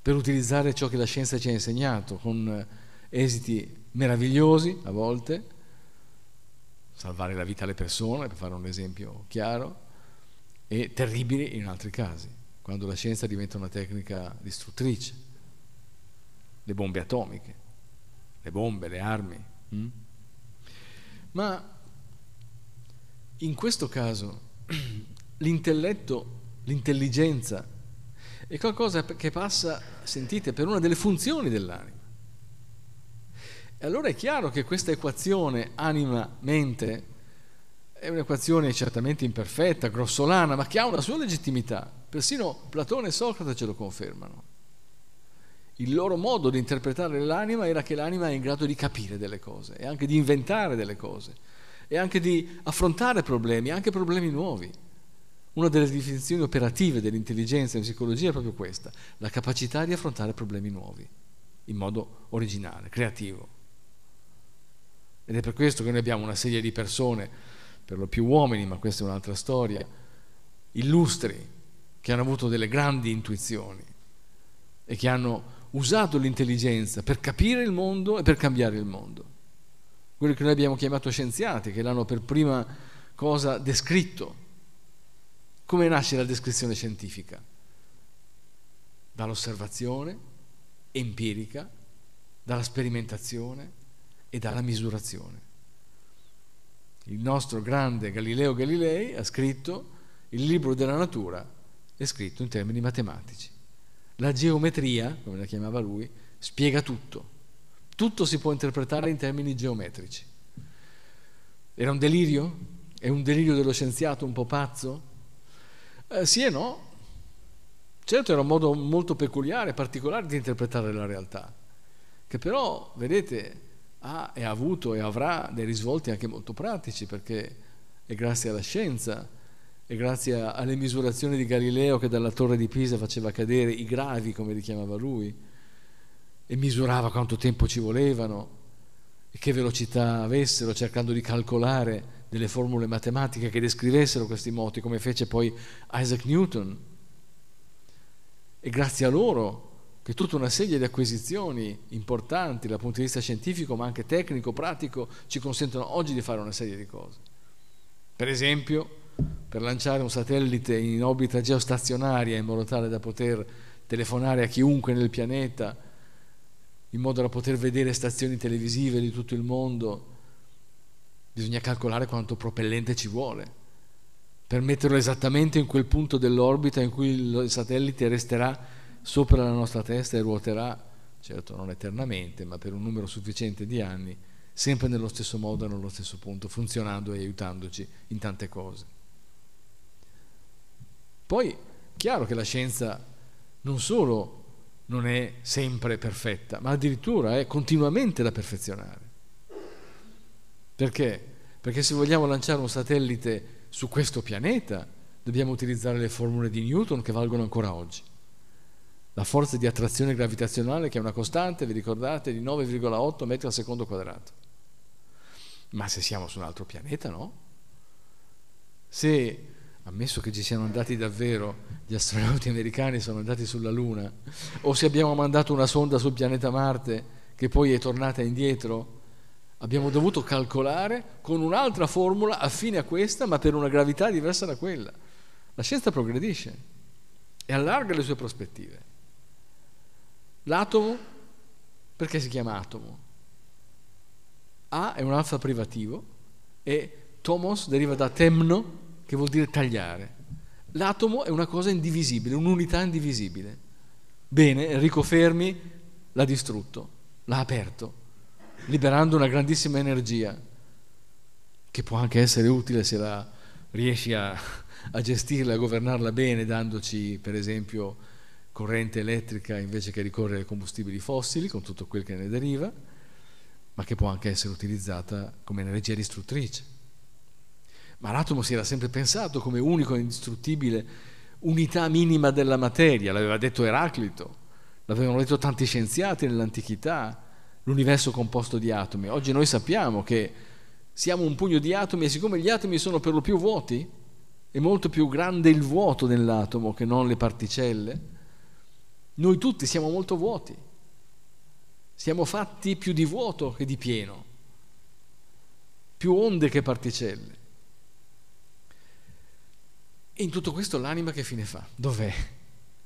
per utilizzare ciò che la scienza ci ha insegnato, con eh, esiti meravigliosi a volte, salvare la vita alle persone, per fare un esempio chiaro, e terribili in altri casi, quando la scienza diventa una tecnica distruttrice. Le bombe atomiche, le bombe, le armi. Mm? Ma in questo caso l'intelletto l'intelligenza, è qualcosa che passa, sentite, per una delle funzioni dell'anima. E allora è chiaro che questa equazione anima-mente è un'equazione certamente imperfetta, grossolana, ma che ha una sua legittimità. Persino Platone e Socrate ce lo confermano. Il loro modo di interpretare l'anima era che l'anima è in grado di capire delle cose e anche di inventare delle cose e anche di affrontare problemi, anche problemi nuovi. Una delle definizioni operative dell'intelligenza in psicologia è proprio questa, la capacità di affrontare problemi nuovi, in modo originale, creativo. Ed è per questo che noi abbiamo una serie di persone, per lo più uomini, ma questa è un'altra storia, illustri, che hanno avuto delle grandi intuizioni e che hanno usato l'intelligenza per capire il mondo e per cambiare il mondo. Quelli che noi abbiamo chiamato scienziati, che l'hanno per prima cosa descritto come nasce la descrizione scientifica? Dall'osservazione empirica, dalla sperimentazione e dalla misurazione. Il nostro grande Galileo Galilei ha scritto il libro della natura, è scritto in termini matematici. La geometria, come la chiamava lui, spiega tutto. Tutto si può interpretare in termini geometrici. Era un delirio? È un delirio dello scienziato un po' pazzo? Eh, sì e no. Certo era un modo molto peculiare, particolare di interpretare la realtà, che però, vedete, ha e ha avuto e avrà dei risvolti anche molto pratici, perché è grazie alla scienza, è grazie alle misurazioni di Galileo che dalla torre di Pisa faceva cadere i gravi, come li chiamava lui, e misurava quanto tempo ci volevano e che velocità avessero, cercando di calcolare delle formule matematiche che descrivessero questi moti, come fece poi Isaac Newton. E grazie a loro che tutta una serie di acquisizioni importanti dal punto di vista scientifico, ma anche tecnico, pratico, ci consentono oggi di fare una serie di cose. Per esempio, per lanciare un satellite in orbita geostazionaria in modo tale da poter telefonare a chiunque nel pianeta, in modo da poter vedere stazioni televisive di tutto il mondo, bisogna calcolare quanto propellente ci vuole per metterlo esattamente in quel punto dell'orbita in cui il satellite resterà sopra la nostra testa e ruoterà, certo non eternamente, ma per un numero sufficiente di anni, sempre nello stesso modo e nello stesso punto, funzionando e aiutandoci in tante cose. Poi, chiaro che la scienza non solo non è sempre perfetta, ma addirittura è continuamente da perfezionare. Perché? Perché se vogliamo lanciare un satellite su questo pianeta, dobbiamo utilizzare le formule di Newton che valgono ancora oggi. La forza di attrazione gravitazionale che è una costante, vi ricordate, di 9,8 metri al secondo quadrato. Ma se siamo su un altro pianeta, no? Se, ammesso che ci siano andati davvero, gli astronauti americani sono andati sulla Luna, o se abbiamo mandato una sonda sul pianeta Marte che poi è tornata indietro, abbiamo dovuto calcolare con un'altra formula affine a questa, ma per una gravità diversa da quella. La scienza progredisce e allarga le sue prospettive. L'atomo, perché si chiama atomo? A è un alfa privativo e tomos deriva da temno, che vuol dire tagliare. L'atomo è una cosa indivisibile, un'unità indivisibile. Bene, Enrico Fermi l'ha distrutto, l'ha aperto, liberando una grandissima energia che può anche essere utile se la riesci a, a gestirla, a governarla bene, dandoci per esempio corrente elettrica invece che ricorrere ai combustibili fossili, con tutto quel che ne deriva, ma che può anche essere utilizzata come energia distruttrice. Ma l'atomo si era sempre pensato come unico e indistruttibile unità minima della materia, l'aveva detto Eraclito, l'avevano detto tanti scienziati nell'antichità, l'universo composto di atomi. Oggi noi sappiamo che siamo un pugno di atomi e siccome gli atomi sono per lo più vuoti, è molto più grande il vuoto dell'atomo che non le particelle, noi tutti siamo molto vuoti. Siamo fatti più di vuoto che di pieno, più onde che particelle. E in tutto questo l'anima che fine fa? Dov'è?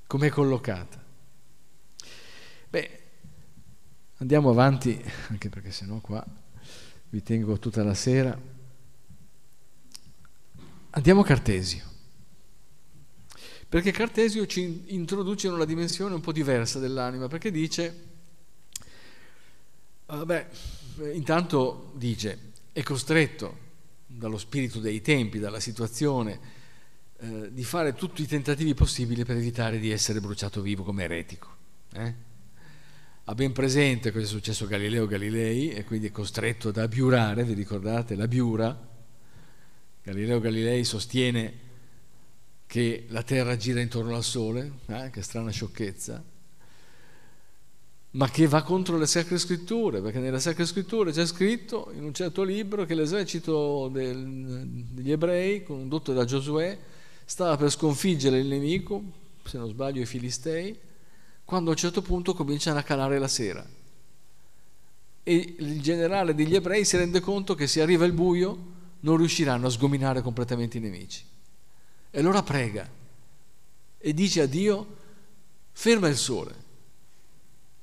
Com'è collocata? Andiamo avanti, anche perché sennò qua vi tengo tutta la sera. Andiamo a Cartesio, perché Cartesio ci introduce in una dimensione un po' diversa dell'anima, perché dice, ah, vabbè, eh, intanto dice, è costretto dallo spirito dei tempi, dalla situazione, eh, di fare tutti i tentativi possibili per evitare di essere bruciato vivo come eretico. Eh? ha ben presente cosa è successo a Galileo Galilei e quindi è costretto ad abiurare, vi ricordate la biura? Galileo Galilei sostiene che la Terra gira intorno al Sole, eh? che strana sciocchezza, ma che va contro le Sacre Scritture, perché nelle Sacre Scritture c'è scritto in un certo libro che l'esercito del, degli ebrei, condotto da Giosuè, stava per sconfiggere il nemico, se non sbaglio i Filistei, quando a un certo punto cominciano a calare la sera. E il generale degli ebrei si rende conto che se arriva il buio non riusciranno a sgominare completamente i nemici. E allora prega e dice a Dio, ferma il sole,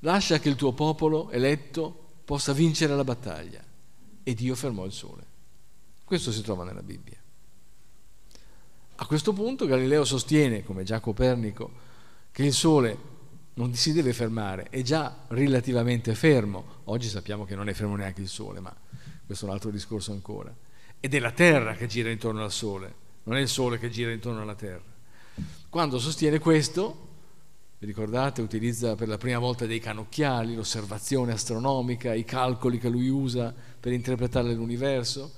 lascia che il tuo popolo eletto possa vincere la battaglia. E Dio fermò il sole. Questo si trova nella Bibbia. A questo punto Galileo sostiene, come già Copernico, che il Sole non si deve fermare, è già relativamente fermo, oggi sappiamo che non è fermo neanche il Sole, ma questo è un altro discorso ancora, ed è la Terra che gira intorno al Sole, non è il Sole che gira intorno alla Terra. Quando sostiene questo, vi ricordate, utilizza per la prima volta dei canocchiali, l'osservazione astronomica, i calcoli che lui usa per interpretare l'universo,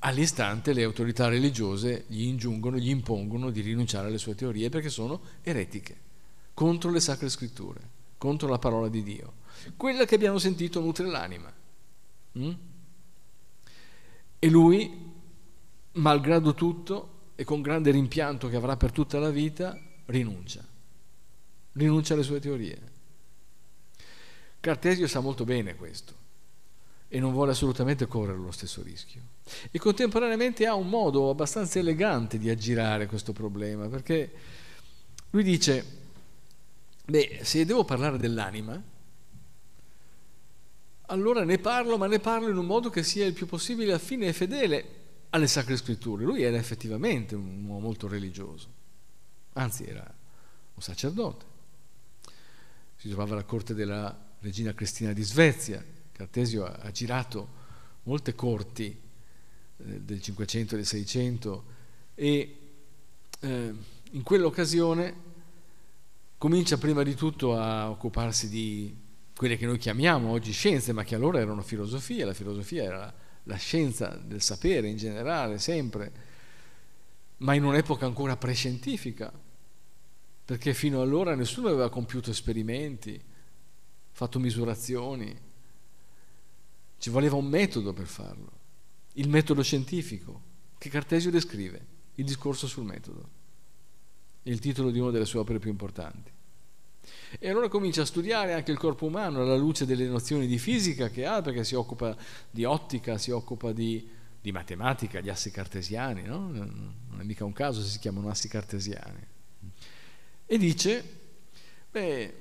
all'istante le autorità religiose gli ingiungono, gli impongono di rinunciare alle sue teorie perché sono eretiche contro le sacre scritture, contro la parola di Dio. Quella che abbiamo sentito nutre l'anima. Mm? E lui, malgrado tutto e con grande rimpianto che avrà per tutta la vita, rinuncia. Rinuncia alle sue teorie. Cartesio sa molto bene questo e non vuole assolutamente correre lo stesso rischio. E contemporaneamente ha un modo abbastanza elegante di aggirare questo problema, perché lui dice Beh, se devo parlare dell'anima, allora ne parlo, ma ne parlo in un modo che sia il più possibile affine e fedele alle sacre scritture. Lui era effettivamente un uomo molto religioso, anzi era un sacerdote. Si trovava alla corte della regina Cristina di Svezia, Cartesio ha girato molte corti eh, del 500 e del 600 e eh, in quell'occasione comincia prima di tutto a occuparsi di quelle che noi chiamiamo oggi scienze, ma che allora erano filosofie, la filosofia era la scienza del sapere in generale, sempre, ma in un'epoca ancora prescientifica, perché fino allora nessuno aveva compiuto esperimenti, fatto misurazioni, ci voleva un metodo per farlo, il metodo scientifico, che Cartesio descrive, il discorso sul metodo, il titolo di una delle sue opere più importanti. E allora comincia a studiare anche il corpo umano alla luce delle nozioni di fisica che ha, perché si occupa di ottica, si occupa di, di matematica, gli assi cartesiani, no? non è mica un caso se si chiamano assi cartesiani. E dice, beh,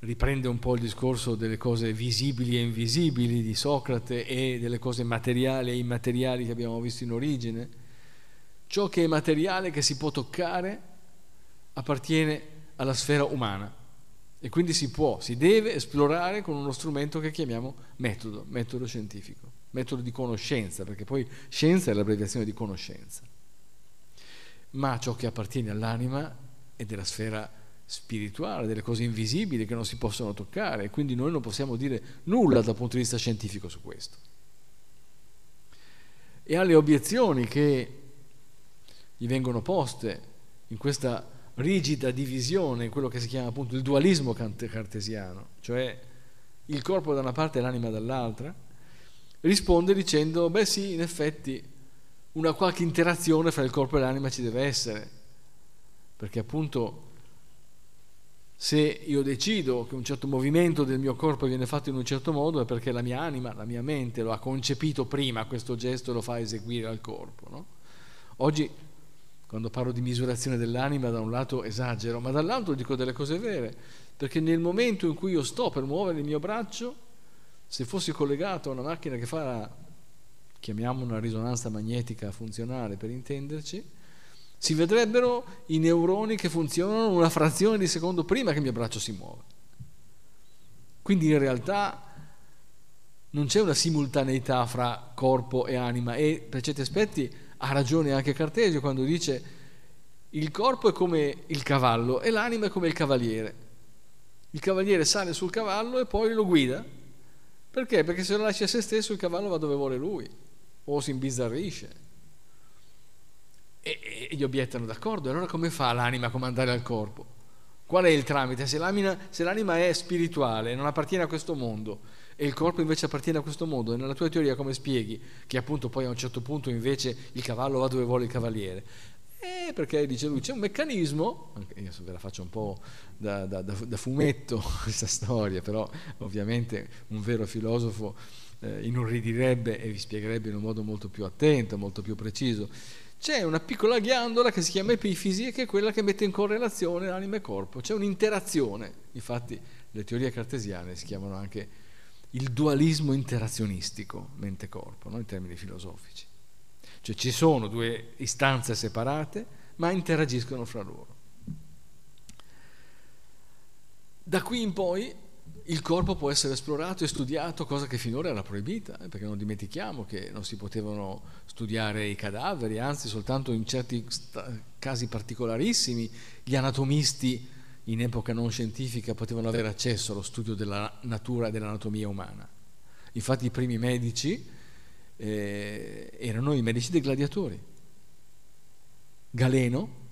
riprende un po' il discorso delle cose visibili e invisibili di Socrate e delle cose materiali e immateriali che abbiamo visto in origine. Ciò che è materiale, che si può toccare, appartiene alla sfera umana e quindi si può, si deve esplorare con uno strumento che chiamiamo metodo, metodo scientifico, metodo di conoscenza, perché poi scienza è l'abbreviazione di conoscenza. Ma ciò che appartiene all'anima è della sfera spirituale, delle cose invisibili che non si possono toccare, e quindi noi non possiamo dire nulla dal punto di vista scientifico su questo. E alle obiezioni che gli vengono poste in questa rigida divisione quello che si chiama appunto il dualismo cartesiano, cioè il corpo da una parte e l'anima dall'altra, risponde dicendo, beh sì, in effetti una qualche interazione fra il corpo e l'anima ci deve essere, perché appunto se io decido che un certo movimento del mio corpo viene fatto in un certo modo è perché la mia anima, la mia mente lo ha concepito prima questo gesto e lo fa eseguire al corpo. No? Oggi quando parlo di misurazione dell'anima da un lato esagero, ma dall'altro dico delle cose vere, perché nel momento in cui io sto per muovere il mio braccio, se fossi collegato a una macchina che fa, chiamiamo una risonanza magnetica funzionale per intenderci, si vedrebbero i neuroni che funzionano una frazione di secondo prima che il mio braccio si muova. Quindi in realtà non c'è una simultaneità fra corpo e anima e per certi aspetti ha ragione anche Cartesio quando dice il corpo è come il cavallo e l'anima è come il cavaliere. Il cavaliere sale sul cavallo e poi lo guida. Perché? Perché se lo lascia a se stesso il cavallo va dove vuole lui o si imbizzarrisce. E, e, gli obiettano d'accordo, allora come fa l'anima a comandare al corpo? Qual è il tramite? Se l'anima, se l'anima è spirituale, non appartiene a questo mondo, e il corpo invece appartiene a questo mondo. E nella tua teoria come spieghi che appunto poi a un certo punto invece il cavallo va dove vuole il cavaliere? Eh, perché dice lui c'è un meccanismo, io ve la faccio un po' da, da, da, da fumetto questa storia, però ovviamente un vero filosofo eh, inorridirebbe e vi spiegherebbe in un modo molto più attento, molto più preciso. C'è una piccola ghiandola che si chiama epifisi e che è quella che mette in correlazione anima e corpo, c'è un'interazione, infatti le teorie cartesiane si chiamano anche il dualismo interazionistico mente-corpo, no? in termini filosofici. Cioè ci sono due istanze separate, ma interagiscono fra loro. Da qui in poi il corpo può essere esplorato e studiato, cosa che finora era proibita, eh, perché non dimentichiamo che non si potevano studiare i cadaveri, anzi soltanto in certi casi particolarissimi gli anatomisti in epoca non scientifica potevano avere accesso allo studio della natura e dell'anatomia umana. Infatti i primi medici eh, erano i medici dei gladiatori. Galeno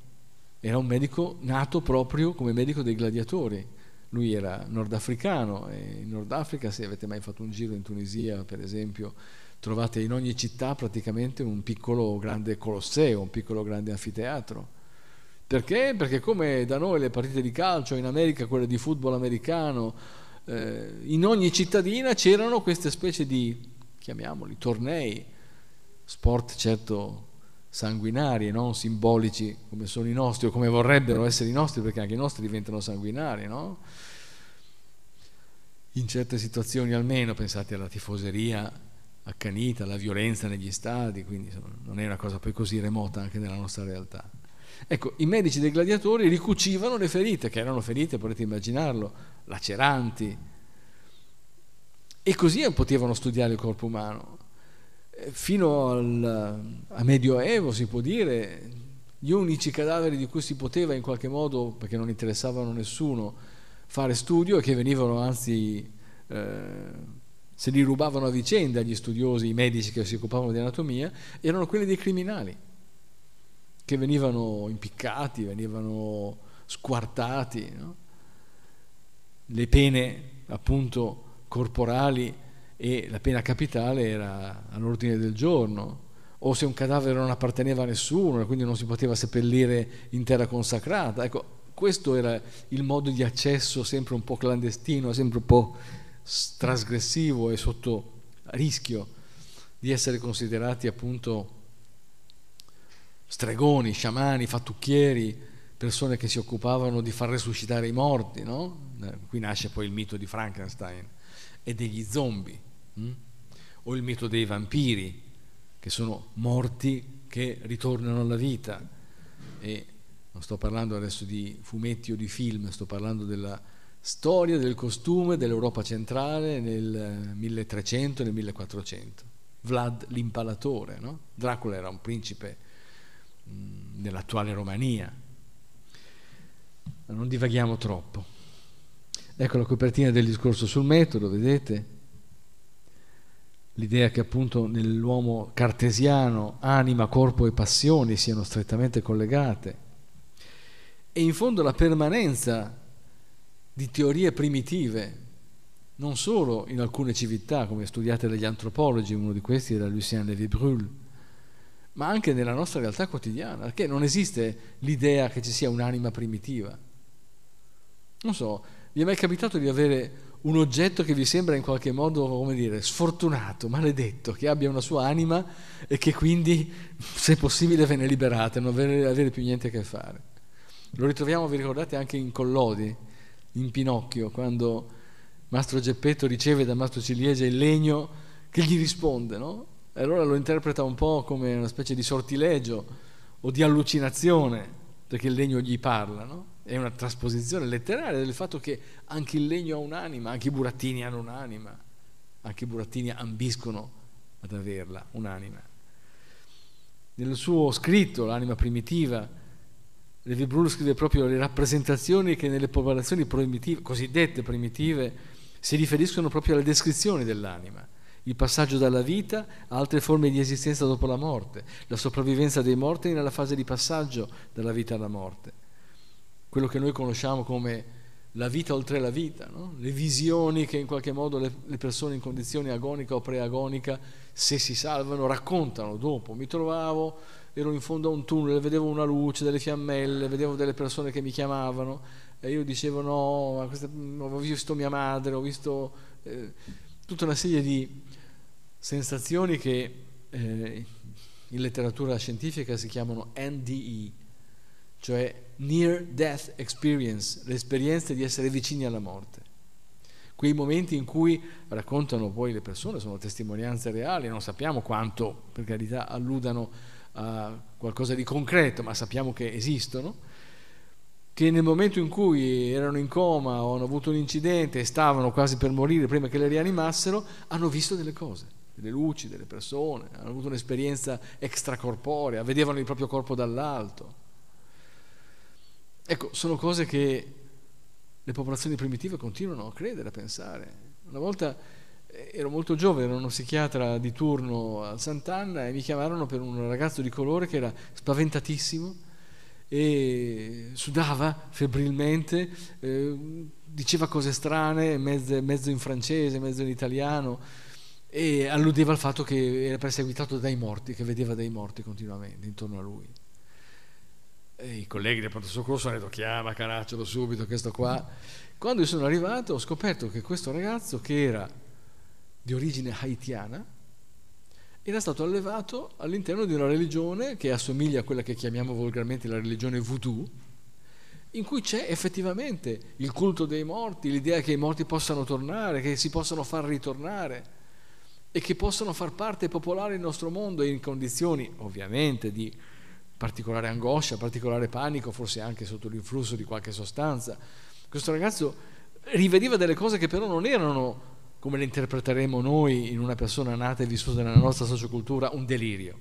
era un medico nato proprio come medico dei gladiatori. Lui era nordafricano e in Nord Africa, se avete mai fatto un giro in Tunisia, per esempio, trovate in ogni città praticamente un piccolo grande colosseo, un piccolo grande anfiteatro perché? Perché come da noi le partite di calcio, in America quelle di football americano, eh, in ogni cittadina c'erano queste specie di, chiamiamoli, tornei, sport certo sanguinari e non simbolici come sono i nostri o come vorrebbero essere i nostri, perché anche i nostri diventano sanguinari, no? In certe situazioni almeno, pensate alla tifoseria accanita, alla violenza negli stadi, quindi non è una cosa poi così remota anche nella nostra realtà. Ecco, i medici dei gladiatori ricucivano le ferite, che erano ferite, potete immaginarlo, laceranti. E così potevano studiare il corpo umano. Eh, fino al, a Medioevo, si può dire, gli unici cadaveri di cui si poteva in qualche modo, perché non interessavano nessuno, fare studio e che venivano anzi... Eh, se li rubavano a vicenda gli studiosi, i medici che si occupavano di anatomia, erano quelli dei criminali che venivano impiccati, venivano squartati, no? le pene appunto corporali e la pena capitale era all'ordine del giorno, o se un cadavere non apparteneva a nessuno, quindi non si poteva seppellire in terra consacrata. Ecco, questo era il modo di accesso sempre un po' clandestino, sempre un po' trasgressivo e sotto rischio di essere considerati appunto stregoni, sciamani, fattucchieri, persone che si occupavano di far resuscitare i morti, no? Eh, qui nasce poi il mito di Frankenstein e degli zombie, mh? Hm? o il mito dei vampiri, che sono morti che ritornano alla vita. E non sto parlando adesso di fumetti o di film, sto parlando della storia del costume dell'Europa centrale nel 1300 eh, e nel 1400. Vlad l'impalatore, no? Dracula era un principe nell'attuale Romania. Ma non divaghiamo troppo. Ecco la copertina del discorso sul metodo, vedete? L'idea che appunto nell'uomo cartesiano anima, corpo e passioni siano strettamente collegate. E in fondo la permanenza di teorie primitive, non solo in alcune civiltà, come studiate dagli antropologi, uno di questi era Lucien Lévy-Brulle, ma anche nella nostra realtà quotidiana, perché non esiste l'idea che ci sia un'anima primitiva. Non so, vi è mai capitato di avere un oggetto che vi sembra in qualche modo, come dire, sfortunato, maledetto, che abbia una sua anima e che quindi, se possibile, ve ne liberate, non ve ne avere più niente a che fare. Lo ritroviamo, vi ricordate, anche in Collodi, in Pinocchio, quando Mastro Geppetto riceve da Mastro Ciliegia il legno che gli risponde, no? E allora lo interpreta un po' come una specie di sortilegio o di allucinazione, perché il legno gli parla, no? È una trasposizione letteraria del fatto che anche il legno ha un'anima, anche i burattini hanno un'anima, anche i burattini ambiscono ad averla, un'anima. Nel suo scritto, l'anima primitiva, Levi Brull scrive proprio le rappresentazioni che nelle popolazioni primitive, cosiddette primitive si riferiscono proprio alle descrizioni dell'anima il passaggio dalla vita a altre forme di esistenza dopo la morte, la sopravvivenza dei morti nella fase di passaggio dalla vita alla morte, quello che noi conosciamo come la vita oltre la vita, no? le visioni che in qualche modo le, le persone in condizione agonica o preagonica, se si salvano, raccontano dopo. Mi trovavo, ero in fondo a un tunnel, vedevo una luce, delle fiammelle, vedevo delle persone che mi chiamavano e io dicevo no, questa, ho visto mia madre, ho visto eh, tutta una serie di sensazioni che eh, in letteratura scientifica si chiamano NDE, cioè Near Death Experience, l'esperienza di essere vicini alla morte. Quei momenti in cui raccontano poi le persone, sono testimonianze reali, non sappiamo quanto, per carità, alludano a qualcosa di concreto, ma sappiamo che esistono, che nel momento in cui erano in coma o hanno avuto un incidente e stavano quasi per morire prima che le rianimassero, hanno visto delle cose delle luci, delle persone, hanno avuto un'esperienza extracorporea, vedevano il proprio corpo dall'alto. Ecco, sono cose che le popolazioni primitive continuano a credere, a pensare. Una volta eh, ero molto giovane, ero uno psichiatra di turno a Sant'Anna e mi chiamarono per un ragazzo di colore che era spaventatissimo e sudava febbrilmente, eh, diceva cose strane, mezzo, mezzo in francese, mezzo in italiano e alludeva al fatto che era perseguitato dai morti, che vedeva dei morti continuamente intorno a lui. E I colleghi del pronto soccorso hanno detto chiama Caracciolo subito, questo qua. Quando io sono arrivato ho scoperto che questo ragazzo, che era di origine haitiana, era stato allevato all'interno di una religione che assomiglia a quella che chiamiamo volgarmente la religione voodoo, in cui c'è effettivamente il culto dei morti, l'idea che i morti possano tornare, che si possano far ritornare e che possono far parte e popolare il nostro mondo in condizioni ovviamente di particolare angoscia, particolare panico, forse anche sotto l'influsso di qualche sostanza. Questo ragazzo rivediva delle cose che però non erano, come le interpreteremo noi in una persona nata e vissuta nella nostra sociocultura, un delirio.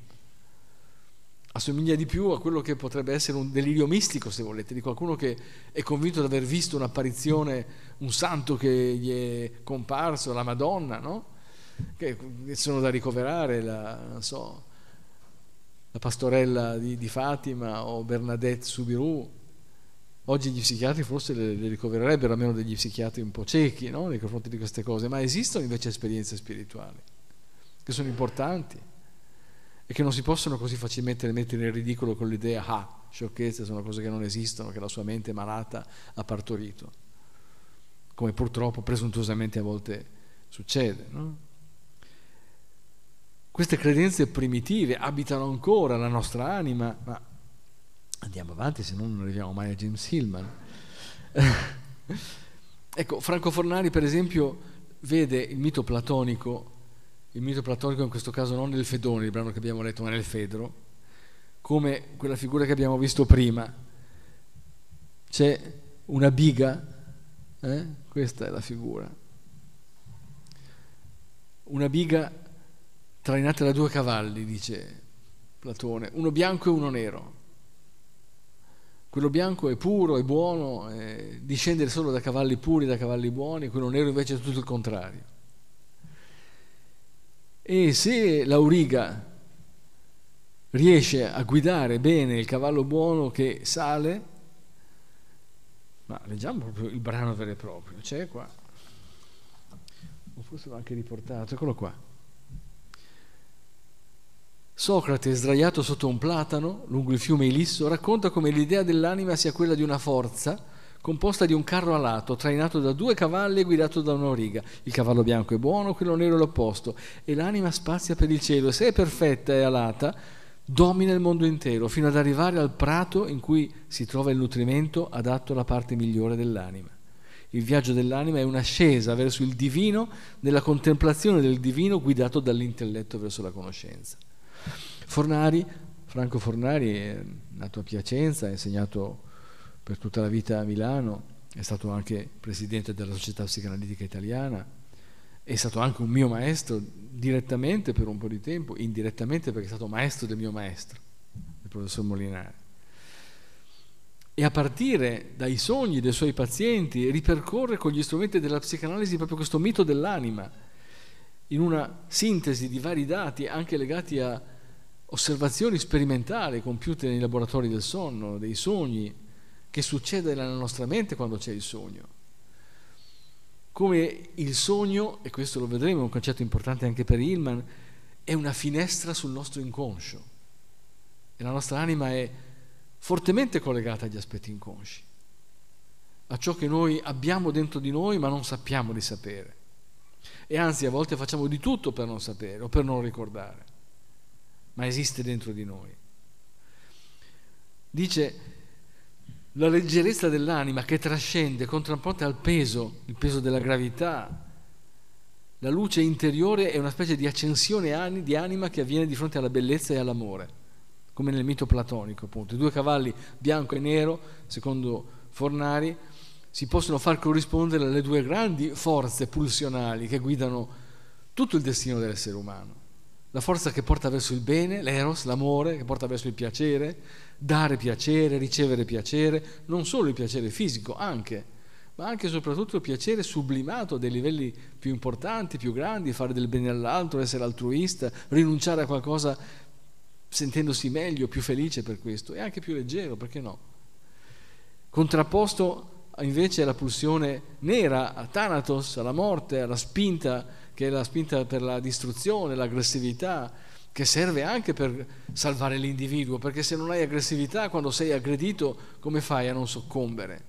Assomiglia di più a quello che potrebbe essere un delirio mistico, se volete, di qualcuno che è convinto di aver visto un'apparizione, un santo che gli è comparso, la Madonna, no? che, sono da ricoverare, la, so, la pastorella di, di, Fatima o Bernadette Subiru. Oggi gli psichiatri forse le, le ricovererebbero, almeno degli psichiatri un po' ciechi no? nei confronti di queste cose, ma esistono invece esperienze spirituali che sono importanti e che non si possono così facilmente mettere in ridicolo con l'idea, ah, sciocchezze sono cose che non esistono, che la sua mente malata ha partorito, come purtroppo presuntuosamente a volte succede. No? Queste credenze primitive abitano ancora la nostra anima, ma andiamo avanti se non arriviamo mai a James Hillman. ecco, Franco Fornari per esempio vede il mito platonico, il mito platonico in questo caso non nel Fedone, il brano che abbiamo letto, ma nel Fedro, come quella figura che abbiamo visto prima. C'è una biga, eh? questa è la figura, una biga trainate da due cavalli, dice Platone, uno bianco e uno nero. Quello bianco è puro, è buono, è discendere solo da cavalli puri, da cavalli buoni, quello nero invece è tutto il contrario. E se l'auriga riesce a guidare bene il cavallo buono che sale, ma leggiamo proprio il brano vero e proprio, c'è qua, o forse l'ho anche riportato, eccolo qua. Socrate, sdraiato sotto un platano lungo il fiume Ilisso, racconta come l'idea dell'anima sia quella di una forza composta di un carro alato trainato da due cavalli e guidato da un'origa. Il cavallo bianco è buono, quello nero è l'opposto, e l'anima spazia per il cielo. Se è perfetta e alata, domina il mondo intero, fino ad arrivare al prato in cui si trova il nutrimento adatto alla parte migliore dell'anima. Il viaggio dell'anima è un'ascesa verso il divino, nella contemplazione del divino guidato dall'intelletto verso la conoscenza. Fornari, Franco Fornari è nato a Piacenza, ha insegnato per tutta la vita a Milano, è stato anche presidente della Società Psicanalitica Italiana, è stato anche un mio maestro direttamente per un po' di tempo, indirettamente perché è stato maestro del mio maestro, il professor Molinari. E a partire dai sogni dei suoi pazienti ripercorre con gli strumenti della psicanalisi proprio questo mito dell'anima, in una sintesi di vari dati anche legati a, osservazioni sperimentali compiute nei laboratori del sonno, dei sogni, che succede nella nostra mente quando c'è il sogno. Come il sogno, e questo lo vedremo, è un concetto importante anche per Hillman, è una finestra sul nostro inconscio. E la nostra anima è fortemente collegata agli aspetti inconsci, a ciò che noi abbiamo dentro di noi ma non sappiamo di sapere. E anzi a volte facciamo di tutto per non sapere o per non ricordare ma esiste dentro di noi. Dice la leggerezza dell'anima che trascende, contrapposta al peso, il peso della gravità. La luce interiore è una specie di accensione di anima che avviene di fronte alla bellezza e all'amore, come nel mito platonico, appunto. I due cavalli, bianco e nero, secondo Fornari, si possono far corrispondere alle due grandi forze pulsionali che guidano tutto il destino dell'essere umano la forza che porta verso il bene, l'eros, l'amore che porta verso il piacere, dare piacere, ricevere piacere, non solo il piacere fisico, anche, ma anche e soprattutto il piacere sublimato a dei livelli più importanti, più grandi, fare del bene all'altro, essere altruista, rinunciare a qualcosa sentendosi meglio, più felice per questo e anche più leggero, perché no? Contrapposto invece alla pulsione nera, a Thanatos, alla morte, alla spinta che è la spinta per la distruzione, l'aggressività, che serve anche per salvare l'individuo, perché se non hai aggressività, quando sei aggredito, come fai a non soccombere?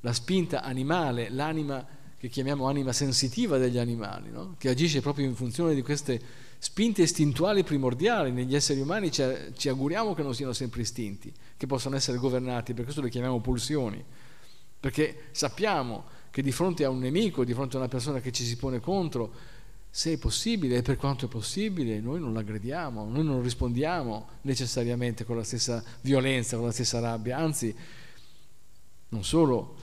La spinta animale, l'anima che chiamiamo anima sensitiva degli animali, no? che agisce proprio in funzione di queste spinte istintuali primordiali. Negli esseri umani ci, ci auguriamo che non siano sempre istinti, che possano essere governati, per questo le chiamiamo pulsioni, perché sappiamo che di fronte a un nemico, di fronte a una persona che ci si pone contro, se è possibile e per quanto è possibile, noi non l'aggrediamo, noi non rispondiamo necessariamente con la stessa violenza, con la stessa rabbia, anzi, non solo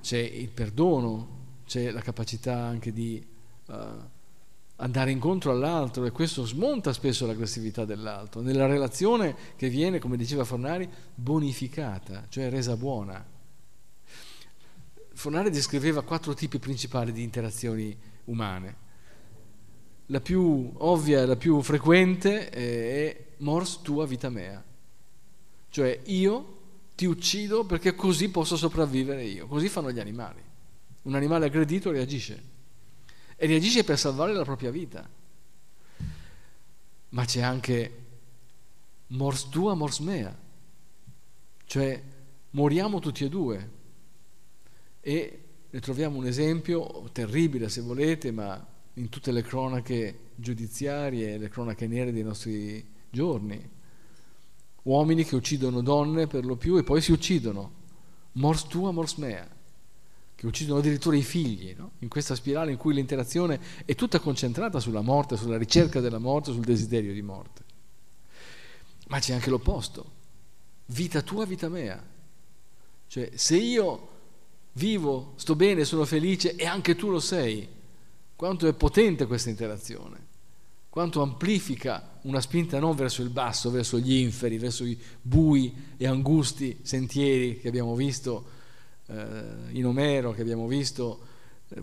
c'è il perdono, c'è la capacità anche di uh, andare incontro all'altro e questo smonta spesso l'aggressività dell'altro, nella relazione che viene, come diceva Fornari, bonificata, cioè resa buona. Fornare descriveva quattro tipi principali di interazioni umane. La più ovvia e la più frequente eh, è mors tua vita mea, cioè io ti uccido perché così posso sopravvivere io, così fanno gli animali. Un animale aggredito reagisce e reagisce per salvare la propria vita. Ma c'è anche mors tua, mors mea, cioè moriamo tutti e due e ne troviamo un esempio terribile se volete, ma in tutte le cronache giudiziarie, le cronache nere dei nostri giorni. Uomini che uccidono donne per lo più e poi si uccidono, mors tua, mors mea, che uccidono addirittura i figli, no? in questa spirale in cui l'interazione è tutta concentrata sulla morte, sulla ricerca della morte, sul desiderio di morte. Ma c'è anche l'opposto, vita tua, vita mea. Cioè, se io vivo, sto bene, sono felice e anche tu lo sei. Quanto è potente questa interazione, quanto amplifica una spinta non verso il basso, verso gli inferi, verso i bui e angusti sentieri che abbiamo visto eh, in Omero, che abbiamo visto eh,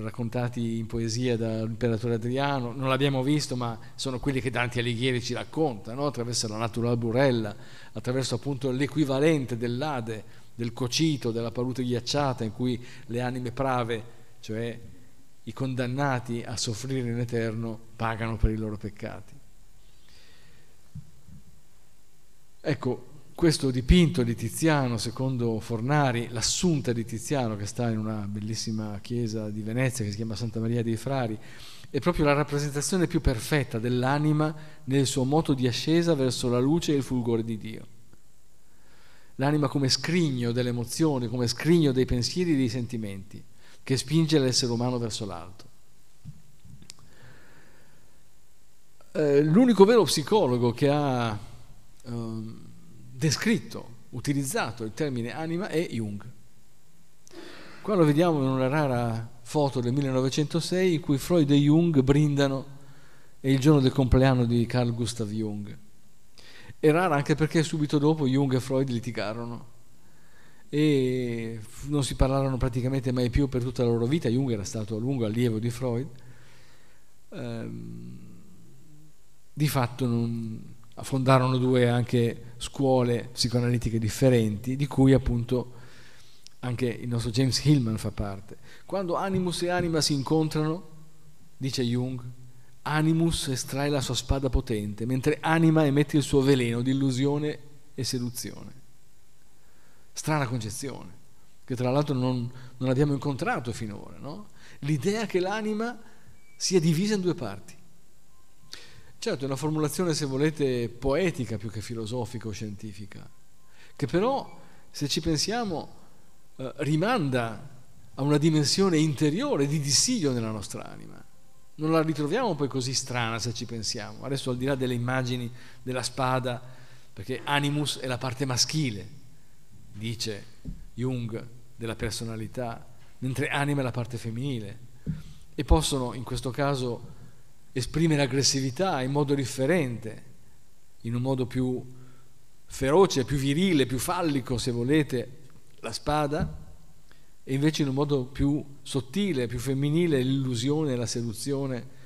raccontati in poesia dall'imperatore Adriano, non l'abbiamo visto ma sono quelli che Dante Alighieri ci racconta, no? attraverso la natura burella, attraverso appunto l'equivalente dell'Ade, del cocito, della palude ghiacciata in cui le anime prave, cioè i condannati a soffrire in eterno, pagano per i loro peccati. Ecco, questo dipinto di Tiziano, secondo Fornari, l'assunta di Tiziano che sta in una bellissima chiesa di Venezia che si chiama Santa Maria dei Frari, è proprio la rappresentazione più perfetta dell'anima nel suo moto di ascesa verso la luce e il fulgore di Dio l'anima come scrigno delle emozioni, come scrigno dei pensieri e dei sentimenti, che spinge l'essere umano verso l'alto. Eh, l'unico vero psicologo che ha eh, descritto, utilizzato il termine anima è Jung. Qua lo vediamo in una rara foto del 1906 in cui Freud e Jung brindano, è il giorno del compleanno di Carl Gustav Jung è rara anche perché subito dopo Jung e Freud litigarono e non si parlarono praticamente mai più per tutta la loro vita. Jung era stato a lungo allievo di Freud. Ehm, di fatto non, fondarono due anche scuole psicoanalitiche differenti, di cui appunto anche il nostro James Hillman fa parte. Quando animus e anima si incontrano, dice Jung, Animus estrae la sua spada potente, mentre Anima emette il suo veleno di illusione e seduzione. Strana concezione, che tra l'altro non, non abbiamo incontrato finora, no? L'idea che l'anima sia divisa in due parti. Certo, è una formulazione, se volete, poetica più che filosofica o scientifica, che però, se ci pensiamo, eh, rimanda a una dimensione interiore di dissidio nella nostra anima non la ritroviamo poi così strana se ci pensiamo. Adesso al di là delle immagini della spada, perché animus è la parte maschile, dice Jung, della personalità, mentre anima è la parte femminile. E possono in questo caso esprimere aggressività in modo differente, in un modo più feroce, più virile, più fallico se volete, la spada e invece in un modo più sottile, più femminile, l'illusione e la seduzione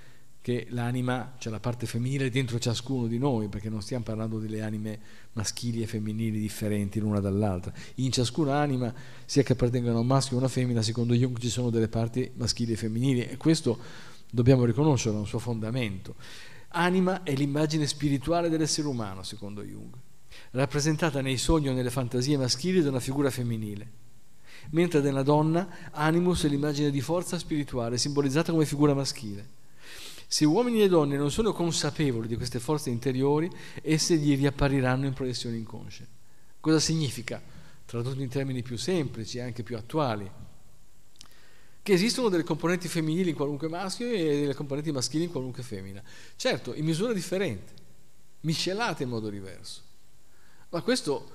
che l'anima, cioè la parte femminile dentro ciascuno di noi, perché non stiamo parlando delle anime maschili e femminili differenti l'una dall'altra. In ciascuna anima, sia che appartengano a un maschio o a una femmina, secondo Jung ci sono delle parti maschili e femminili e questo dobbiamo riconoscerlo, è un suo fondamento. Anima è l'immagine spirituale dell'essere umano, secondo Jung, rappresentata nei sogni o nelle fantasie maschili da una figura femminile mentre nella donna animus è l'immagine di forza spirituale, simbolizzata come figura maschile. Se uomini e donne non sono consapevoli di queste forze interiori, esse gli riappariranno in proiezioni inconsce. Cosa significa? Tradotto in termini più semplici e anche più attuali, che esistono delle componenti femminili in qualunque maschio e delle componenti maschili in qualunque femmina. Certo, in misura differente, miscelate in modo diverso. Ma questo,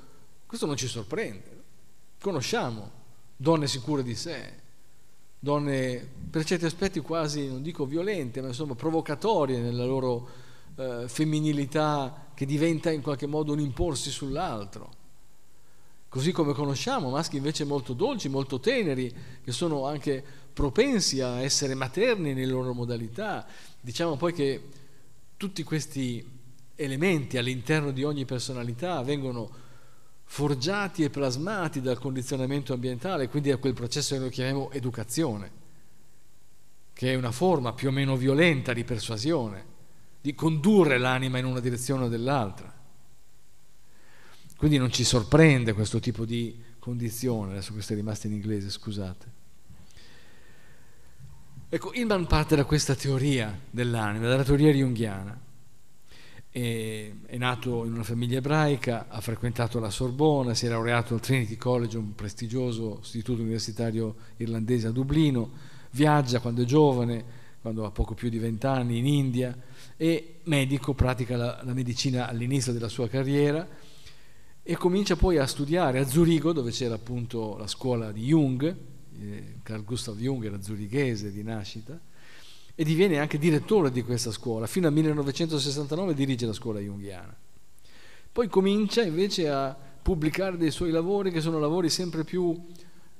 questo non ci sorprende. Conosciamo donne sicure di sé, donne per certi aspetti quasi, non dico violente, ma insomma provocatorie nella loro eh, femminilità che diventa in qualche modo un imporsi sull'altro. Così come conosciamo maschi invece molto dolci, molto teneri, che sono anche propensi a essere materni nelle loro modalità. Diciamo poi che tutti questi elementi all'interno di ogni personalità vengono forgiati e plasmati dal condizionamento ambientale, quindi a quel processo che noi chiamiamo educazione, che è una forma più o meno violenta di persuasione, di condurre l'anima in una direzione o dell'altra. Quindi non ci sorprende questo tipo di condizione, adesso questo è rimasto in inglese, scusate. Ecco, Ilman parte da questa teoria dell'anima, dalla teoria junghiana è nato in una famiglia ebraica, ha frequentato la Sorbona, si è laureato al Trinity College, un prestigioso istituto universitario irlandese a Dublino, viaggia quando è giovane, quando ha poco più di vent'anni in India è medico, pratica la, la, medicina all'inizio della sua carriera e comincia poi a studiare a Zurigo dove c'era appunto la scuola di Jung, eh, Carl Gustav Jung era zurichese di nascita, e diviene anche direttore di questa scuola. Fino al 1969 dirige la scuola junghiana. Poi comincia invece a pubblicare dei suoi lavori che sono lavori sempre più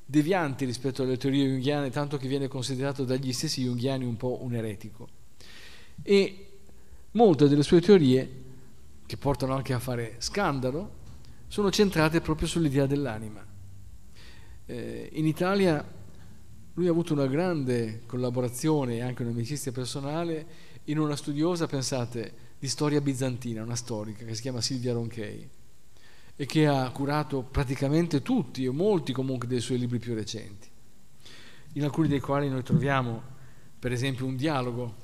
devianti rispetto alle teorie junghiane, tanto che viene considerato dagli stessi junghiani un po' un eretico. E molte delle sue teorie, che portano anche a fare scandalo, sono centrate proprio sull'idea dell'anima. Eh, in Italia lui ha avuto una grande collaborazione e anche un'amicizia personale in una studiosa, pensate, di storia bizantina, una storica che si chiama Silvia Ronchei e che ha curato praticamente tutti o molti comunque dei suoi libri più recenti, in alcuni dei quali noi troviamo per esempio un dialogo,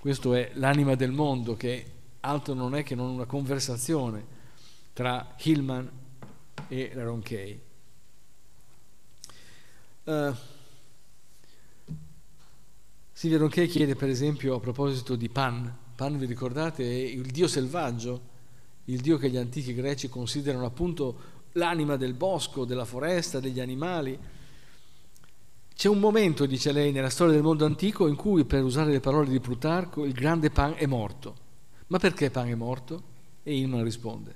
questo è L'anima del mondo, che altro non è che non una conversazione tra Hillman e la Ronchei. Uh, Silvia Ronchè chiede per esempio a proposito di Pan, Pan vi ricordate è il dio selvaggio, il dio che gli antichi greci considerano appunto l'anima del bosco, della foresta, degli animali. C'è un momento, dice lei, nella storia del mondo antico in cui, per usare le parole di Plutarco, il grande Pan è morto. Ma perché Pan è morto? E Ilman risponde,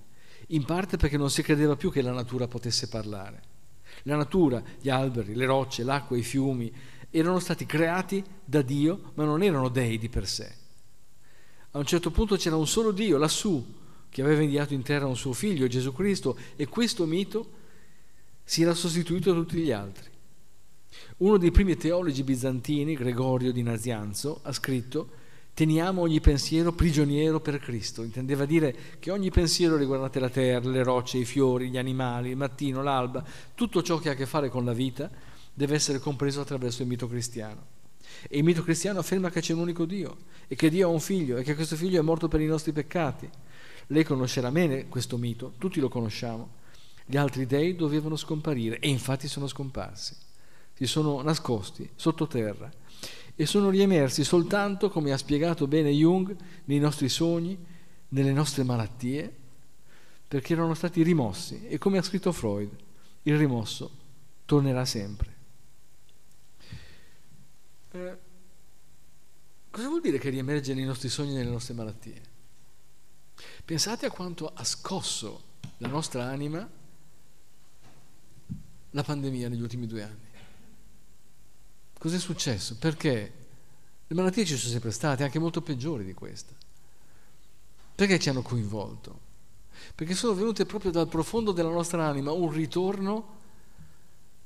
in parte perché non si credeva più che la natura potesse parlare. La natura, gli alberi, le rocce, l'acqua, i fiumi, erano stati creati da Dio, ma non erano dei di per sé. A un certo punto c'era un solo Dio lassù che aveva inviato in terra un suo figlio, Gesù Cristo, e questo mito si era sostituito da tutti gli altri. Uno dei primi teologi bizantini, Gregorio di Nazianzo, ha scritto Teniamo ogni pensiero prigioniero per Cristo. Intendeva dire che ogni pensiero riguardante la terra, le rocce, i fiori, gli animali, il mattino, l'alba, tutto ciò che ha a che fare con la vita, deve essere compreso attraverso il mito cristiano. E il mito cristiano afferma che c'è un unico Dio e che Dio ha un figlio e che questo figlio è morto per i nostri peccati. Lei conoscerà bene questo mito, tutti lo conosciamo. Gli altri dei dovevano scomparire e infatti sono scomparsi. Si sono nascosti sottoterra e sono riemersi soltanto, come ha spiegato bene Jung, nei nostri sogni, nelle nostre malattie, perché erano stati rimossi e come ha scritto Freud, il rimosso tornerà sempre. Eh, cosa vuol dire che riemerge nei nostri sogni e nelle nostre malattie? Pensate a quanto ha scosso la nostra anima la pandemia negli ultimi due anni. Cos'è successo? Perché le malattie ci sono sempre state, anche molto peggiori di questa. Perché ci hanno coinvolto? Perché sono venute proprio dal profondo della nostra anima un ritorno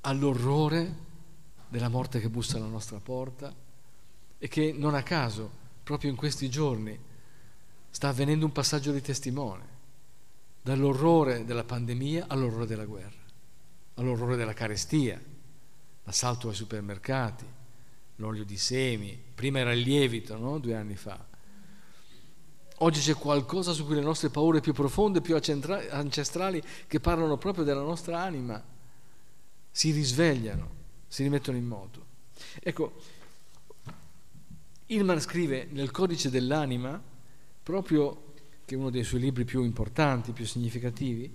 all'orrore della morte che bussa alla nostra porta e che non a caso, proprio in questi giorni, sta avvenendo un passaggio di testimone, dall'orrore della pandemia all'orrore della guerra, all'orrore della carestia, l'assalto ai supermercati, l'olio di semi, prima era il lievito, no? due anni fa. Oggi c'è qualcosa su cui le nostre paure più profonde, più ancestrali, che parlano proprio della nostra anima, si risvegliano si rimettono in moto. Ecco, Ilman scrive nel codice dell'anima, proprio che è uno dei suoi libri più importanti, più significativi,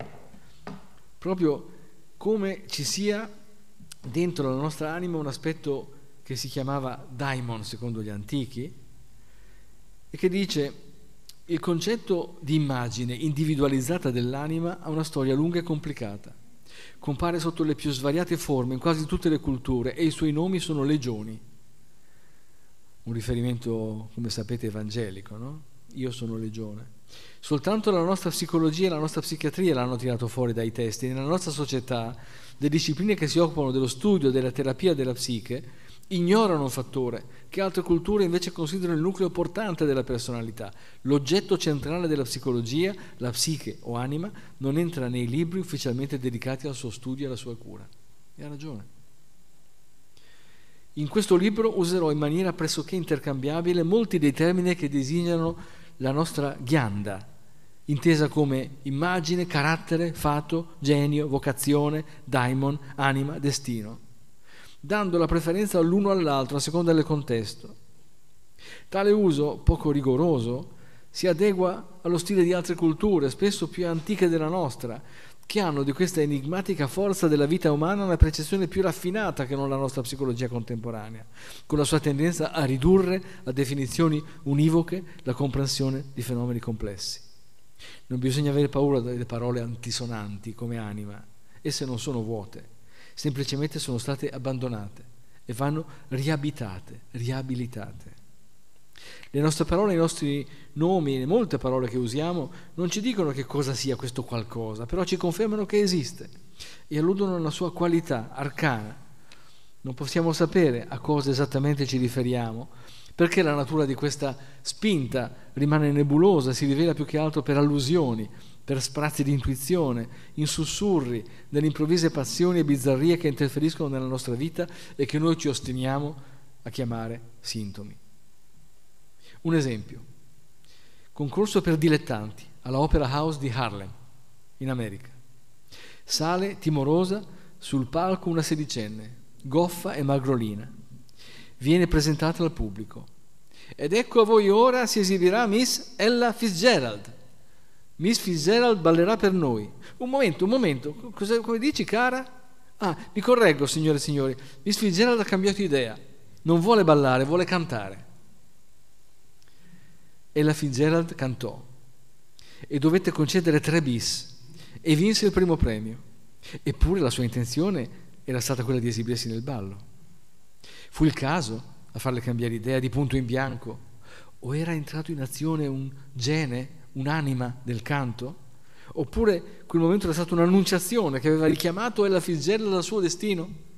proprio come ci sia dentro la nostra anima un aspetto che si chiamava daimon secondo gli antichi e che dice il concetto di immagine individualizzata dell'anima ha una storia lunga e complicata. Compare sotto le più svariate forme in quasi tutte le culture e i suoi nomi sono legioni. Un riferimento, come sapete, evangelico, no? Io sono legione. Soltanto la nostra psicologia e la nostra psichiatria l'hanno tirato fuori dai testi. Nella nostra società, le discipline che si occupano dello studio, della terapia della psiche, ignorano un fattore che altre culture invece considerano il nucleo portante della personalità. L'oggetto centrale della psicologia, la psiche o anima, non entra nei libri ufficialmente dedicati al suo studio e alla sua cura. E ha ragione. In questo libro userò in maniera pressoché intercambiabile molti dei termini che designano la nostra ghianda, intesa come immagine, carattere, fato, genio, vocazione, daimon, anima, destino dando la preferenza all'uno all'altro a seconda del contesto. Tale uso, poco rigoroso, si adegua allo stile di altre culture, spesso più antiche della nostra, che hanno di questa enigmatica forza della vita umana una percezione più raffinata che non la nostra psicologia contemporanea, con la sua tendenza a ridurre a definizioni univoche la comprensione di fenomeni complessi. Non bisogna avere paura delle parole antisonanti come anima, esse non sono vuote, semplicemente sono state abbandonate e vanno riabitate, riabilitate. Le nostre parole, i nostri nomi, le molte parole che usiamo non ci dicono che cosa sia questo qualcosa, però ci confermano che esiste e alludono alla sua qualità arcana. Non possiamo sapere a cosa esattamente ci riferiamo, perché la natura di questa spinta rimane nebulosa, si rivela più che altro per allusioni, per sprazzi di intuizione, in sussurri, nelle improvvise passioni e bizzarrie che interferiscono nella nostra vita e che noi ci ostiniamo a chiamare sintomi. Un esempio. Concorso per dilettanti alla Opera House di Harlem, in America. Sale timorosa sul palco una sedicenne, goffa e magrolina. Viene presentata al pubblico. Ed ecco a voi ora si esibirà Miss Ella Fitzgerald Miss Fitzgerald ballerà per noi. Un momento, un momento, Cosa, come dici cara? Ah, mi correggo signore e signori, Miss Fitzgerald ha cambiato idea, non vuole ballare, vuole cantare. E la Fitzgerald cantò e dovette concedere tre bis e vinse il primo premio. Eppure la sua intenzione era stata quella di esibirsi nel ballo. Fu il caso a farle cambiare idea di punto in bianco. O era entrato in azione un gene un'anima del canto? Oppure quel momento era stata un'annunciazione che aveva richiamato Ella Fitzgerald dal suo destino?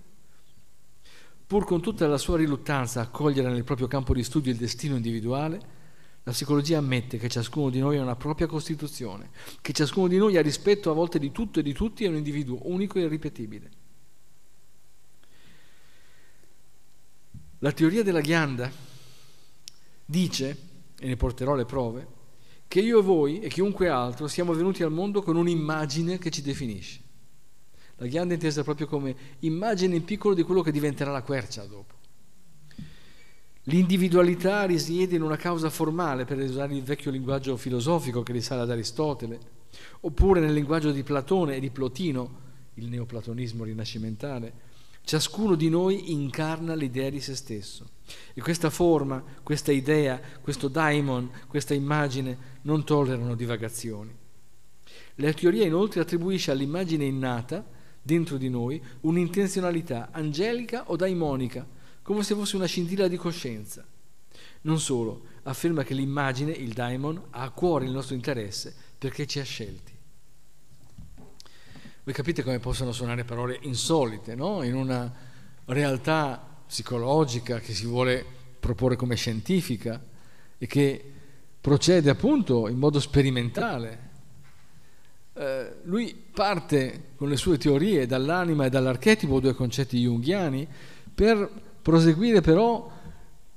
Pur con tutta la sua riluttanza a cogliere nel proprio campo di studio il destino individuale, la psicologia ammette che ciascuno di noi ha una propria costituzione, che ciascuno di noi ha rispetto a volte di tutto e di tutti è un individuo unico e irripetibile. La teoria della ghianda dice, e ne porterò le prove, che io e voi e chiunque altro siamo venuti al mondo con un'immagine che ci definisce. La ghianda è intesa proprio come immagine in piccolo di quello che diventerà la quercia dopo. L'individualità risiede in una causa formale, per usare il vecchio linguaggio filosofico che risale ad Aristotele, oppure nel linguaggio di Platone e di Plotino, il neoplatonismo rinascimentale, Ciascuno di noi incarna l'idea di se stesso e questa forma, questa idea, questo daimon, questa immagine non tollerano divagazioni. La teoria inoltre attribuisce all'immagine innata, dentro di noi, un'intenzionalità angelica o daimonica, come se fosse una scintilla di coscienza. Non solo, afferma che l'immagine, il daimon, ha a cuore il nostro interesse perché ci ha scelti. Voi capite come possono suonare parole insolite, no? In una realtà psicologica che si vuole proporre come scientifica e che procede appunto in modo sperimentale. Eh, lui parte con le sue teorie dall'anima e dall'archetipo, due concetti junghiani, per proseguire però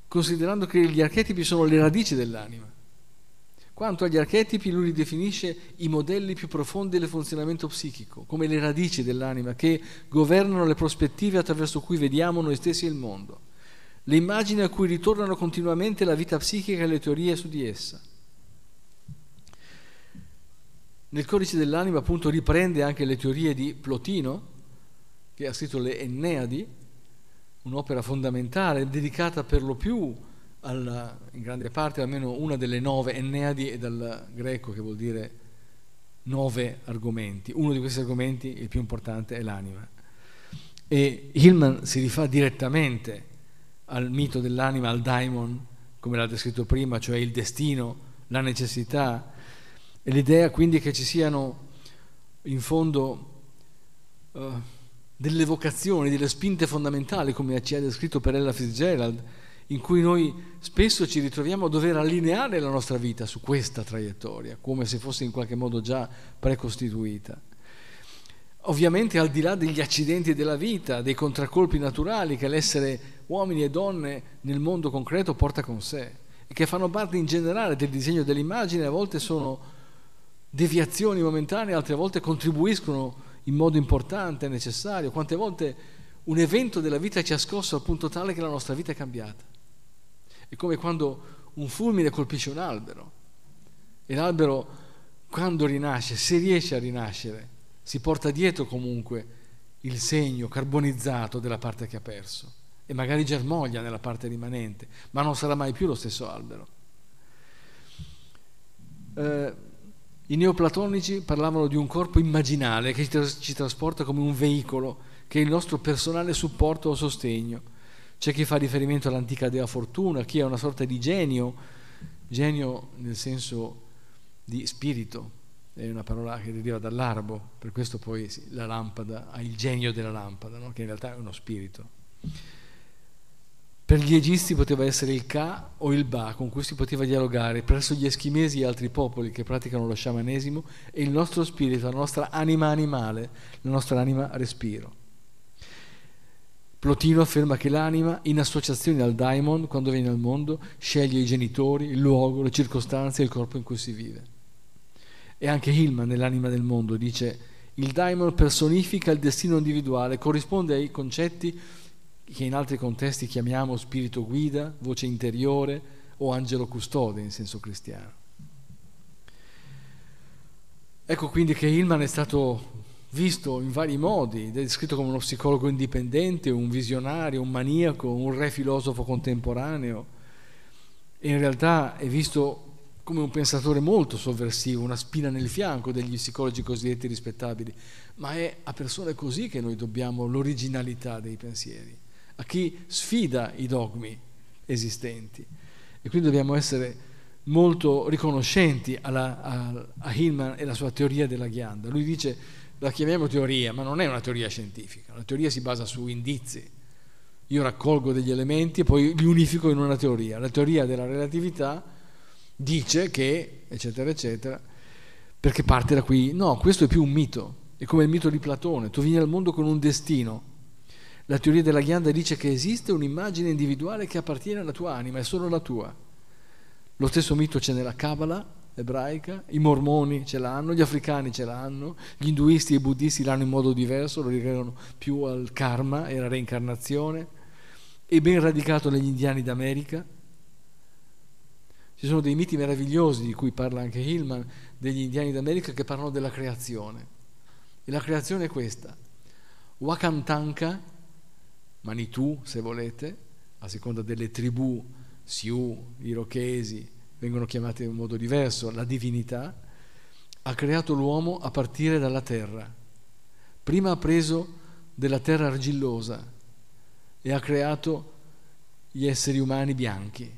considerando che gli archetipi sono le radici dell'anima. Quanto agli archetipi, lui li definisce i modelli più profondi del funzionamento psichico, come le radici dell'anima che governano le prospettive attraverso cui vediamo noi stessi e il mondo, le immagini a cui ritornano continuamente la vita psichica e le teorie su di essa. Nel codice dell'anima appunto riprende anche le teorie di Plotino, che ha scritto le Enneadi, un'opera fondamentale dedicata per lo più a alla, in grande parte almeno una delle nove Enneadi è dal greco che vuol dire nove argomenti. Uno di questi argomenti, il più importante, è l'anima. E Hillman si rifà direttamente al mito dell'anima, al daimon, come l'ha descritto prima, cioè il destino, la necessità, e l'idea quindi che ci siano in fondo uh, delle vocazioni, delle spinte fondamentali, come ci ha descritto Perella Fitzgerald, in cui noi spesso ci ritroviamo a dover allineare la nostra vita su questa traiettoria, come se fosse in qualche modo già precostituita. Ovviamente al di là degli accidenti della vita, dei contraccolpi naturali che l'essere uomini e donne nel mondo concreto porta con sé e che fanno parte in generale del disegno dell'immagine, a volte sono deviazioni momentanee, altre volte contribuiscono in modo importante, necessario. Quante volte un evento della vita ci ha scosso al punto tale che la nostra vita è cambiata. È come quando un fulmine colpisce un albero e l'albero quando rinasce, se riesce a rinascere, si porta dietro comunque il segno carbonizzato della parte che ha perso e magari germoglia nella parte rimanente, ma non sarà mai più lo stesso albero. Eh, I neoplatonici parlavano di un corpo immaginale che ci trasporta come un veicolo, che è il nostro personale supporto o sostegno c'è chi fa riferimento all'antica dea fortuna, chi è una sorta di genio, genio nel senso di spirito, è una parola che deriva dall'arbo, per questo poi la lampada ha il genio della lampada, no? che in realtà è uno spirito. Per gli egizi poteva essere il Ka o il Ba con cui si poteva dialogare, presso gli eschimesi e altri popoli che praticano lo sciamanesimo e il nostro spirito, la nostra anima animale, la nostra anima respiro. Plotino afferma che l'anima, in associazione al daimon, quando viene al mondo, sceglie i genitori, il luogo, le circostanze e il corpo in cui si vive. E anche Hillman nell'anima del mondo dice il daimon personifica il destino individuale, corrisponde ai concetti che in altri contesti chiamiamo spirito guida, voce interiore o angelo custode in senso cristiano. Ecco quindi che Hillman è stato visto in vari modi, è descritto come uno psicologo indipendente, un visionario, un maniaco, un re filosofo contemporaneo, e in realtà è visto come un pensatore molto sovversivo, una spina nel fianco degli psicologi cosiddetti rispettabili, ma è a persone così che noi dobbiamo l'originalità dei pensieri, a chi sfida i dogmi esistenti. E quindi dobbiamo essere molto riconoscenti alla, a, a Hillman e alla sua teoria della ghianda. Lui dice la chiamiamo teoria, ma non è una teoria scientifica, la teoria si basa su indizi. Io raccolgo degli elementi e poi li unifico in una teoria. La teoria della relatività dice che, eccetera, eccetera, perché parte da qui. No, questo è più un mito, è come il mito di Platone, tu vieni al mondo con un destino. La teoria della ghianda dice che esiste un'immagine individuale che appartiene alla tua anima, è solo la tua. Lo stesso mito c'è nella Kabbalah, ebraica, i mormoni ce l'hanno, gli africani ce l'hanno, gli induisti e i buddisti l'hanno in modo diverso, lo legano più al karma e alla reincarnazione, è ben radicato negli indiani d'America. Ci sono dei miti meravigliosi di cui parla anche Hillman, degli indiani d'America che parlano della creazione. E la creazione è questa. Wakantanka, Manitou se volete, a seconda delle tribù, Sioux, Irochesi, vengono chiamate in modo diverso, la divinità, ha creato l'uomo a partire dalla terra. Prima ha preso della terra argillosa e ha creato gli esseri umani bianchi.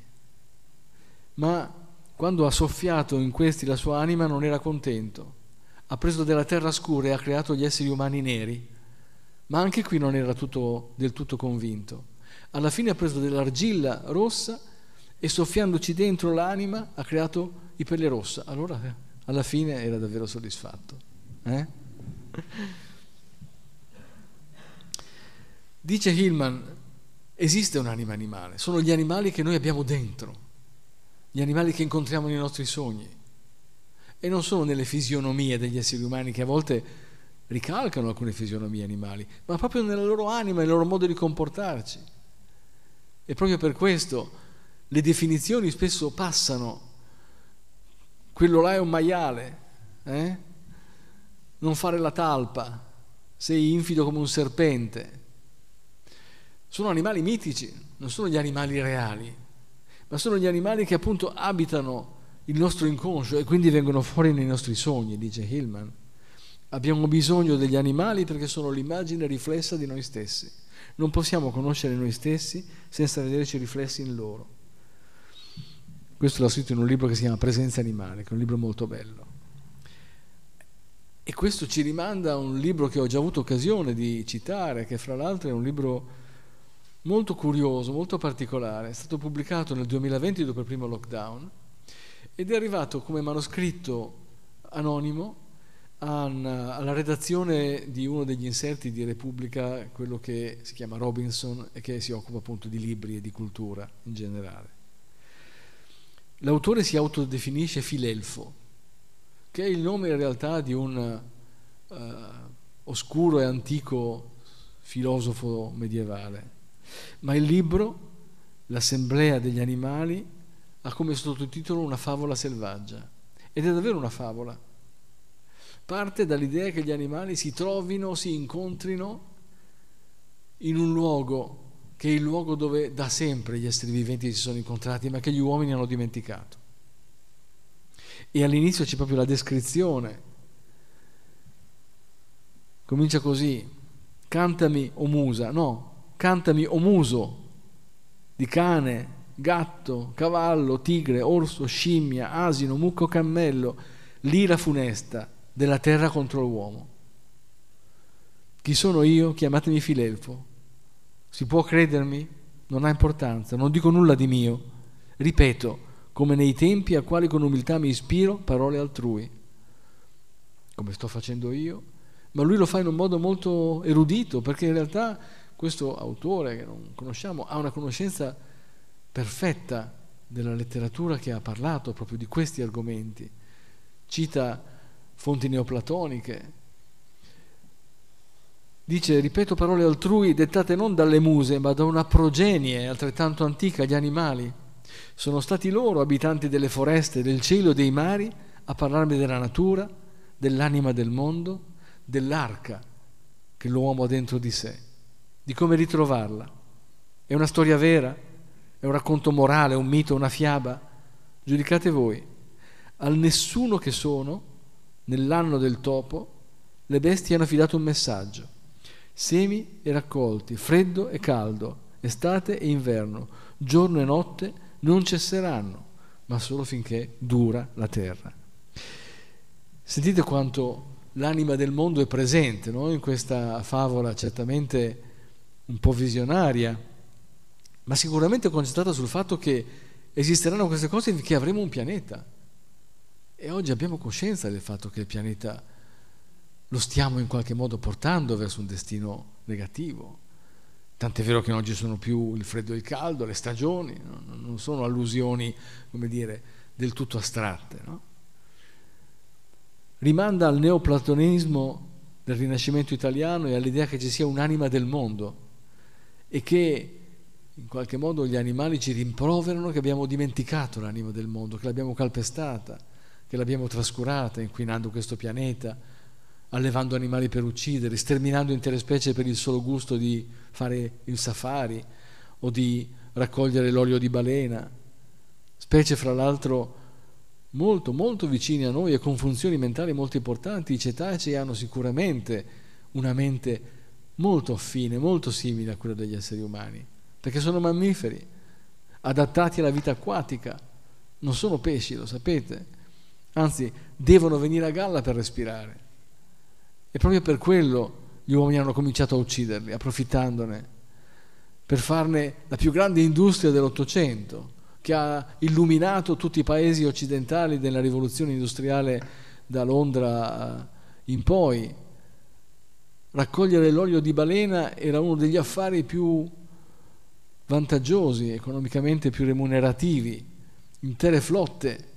Ma quando ha soffiato in questi la sua anima non era contento. Ha preso della terra scura e ha creato gli esseri umani neri. Ma anche qui non era tutto, del tutto convinto. Alla fine ha preso dell'argilla rossa e soffiandoci dentro l'anima ha creato i pelle rossa. Allora eh, alla fine era davvero soddisfatto. Eh? Dice Hillman, esiste un'anima animale, sono gli animali che noi abbiamo dentro, gli animali che incontriamo nei nostri sogni e non sono nelle fisionomie degli esseri umani che a volte ricalcano alcune fisionomie animali, ma proprio nella loro anima e nel loro modo di comportarci. E proprio per questo le definizioni spesso passano. Quello là è un maiale, eh? non fare la talpa, sei infido come un serpente. Sono animali mitici, non sono gli animali reali, ma sono gli animali che appunto abitano il nostro inconscio e quindi vengono fuori nei nostri sogni, dice Hillman. Abbiamo bisogno degli animali perché sono l'immagine riflessa di noi stessi. Non possiamo conoscere noi stessi senza vederci riflessi in loro. Questo l'ha scritto in un libro che si chiama Presenza animale, che è un libro molto bello. E questo ci rimanda a un libro che ho già avuto occasione di citare, che fra l'altro è un libro molto curioso, molto particolare. È stato pubblicato nel 2020 dopo il primo lockdown ed è arrivato come manoscritto anonimo alla redazione di uno degli inserti di Repubblica, quello che si chiama Robinson e che si occupa appunto di libri e di cultura in generale. L'autore si autodefinisce Filelfo, che è il nome in realtà di un uh, oscuro e antico filosofo medievale. Ma il libro, L'assemblea degli animali, ha come sottotitolo Una favola selvaggia. Ed è davvero una favola. Parte dall'idea che gli animali si trovino, si incontrino in un luogo che è il luogo dove da sempre gli esseri viventi si sono incontrati, ma che gli uomini hanno dimenticato. E all'inizio c'è proprio la descrizione. Comincia così, cantami o musa, no, cantami o muso, di cane, gatto, cavallo, tigre, orso, scimmia, asino, mucco, cammello, l'ira funesta della terra contro l'uomo. Chi sono io? Chiamatemi Filelfo, si può credermi? Non ha importanza, non dico nulla di mio. Ripeto, come nei tempi a quali con umiltà mi ispiro parole altrui, come sto facendo io, ma lui lo fa in un modo molto erudito, perché in realtà questo autore che non conosciamo ha una conoscenza perfetta della letteratura che ha parlato proprio di questi argomenti. Cita fonti neoplatoniche, dice, ripeto parole altrui dettate non dalle muse, ma da una progenie altrettanto antica, gli animali. Sono stati loro, abitanti delle foreste, del cielo, e dei mari, a parlarmi della natura, dell'anima del mondo, dell'arca che l'uomo ha dentro di sé, di come ritrovarla. È una storia vera? È un racconto morale, un mito, una fiaba? Giudicate voi. Al nessuno che sono, nell'anno del topo, le bestie hanno fidato un messaggio semi e raccolti, freddo e caldo, estate e inverno, giorno e notte non cesseranno, ma solo finché dura la terra. Sentite quanto l'anima del mondo è presente no? in questa favola, certamente un po' visionaria, ma sicuramente concentrata sul fatto che esisteranno queste cose finché avremo un pianeta. E oggi abbiamo coscienza del fatto che il pianeta lo stiamo in qualche modo portando verso un destino negativo. Tant'è vero che non ci sono più il freddo e il caldo, le stagioni, no? non sono allusioni, come dire, del tutto astratte. No? Rimanda al neoplatonismo del Rinascimento italiano e all'idea che ci sia un'anima del mondo e che in qualche modo gli animali ci rimproverano che abbiamo dimenticato l'anima del mondo, che l'abbiamo calpestata, che l'abbiamo trascurata, inquinando questo pianeta, allevando animali per uccidere, sterminando intere specie per il solo gusto di fare il safari o di raccogliere l'olio di balena, specie fra l'altro molto molto vicine a noi e con funzioni mentali molto importanti, i cetacei hanno sicuramente una mente molto affine, molto simile a quella degli esseri umani, perché sono mammiferi, adattati alla vita acquatica, non sono pesci, lo sapete, anzi devono venire a galla per respirare. E proprio per quello gli uomini hanno cominciato a ucciderli, approfittandone, per farne la più grande industria dell'Ottocento, che ha illuminato tutti i paesi occidentali della rivoluzione industriale da Londra eh, in poi. Raccogliere l'olio di balena era uno degli affari più vantaggiosi, economicamente più remunerativi. Intere flotte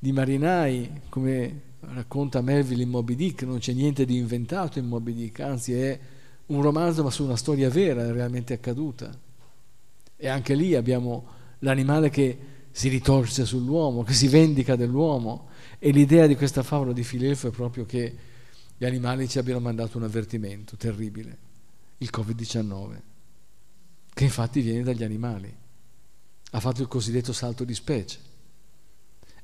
di marinai come racconta Melville in Moby Dick, non c'è niente di inventato in Moby Dick, anzi è un romanzo ma su una storia vera, realmente accaduta. E anche lì abbiamo l'animale che si ritorce sull'uomo, che si vendica dell'uomo. E l'idea di questa favola di Filelfo è proprio che gli animali ci abbiano mandato un avvertimento terribile, il Covid-19, che infatti viene dagli animali. Ha fatto il cosiddetto salto di specie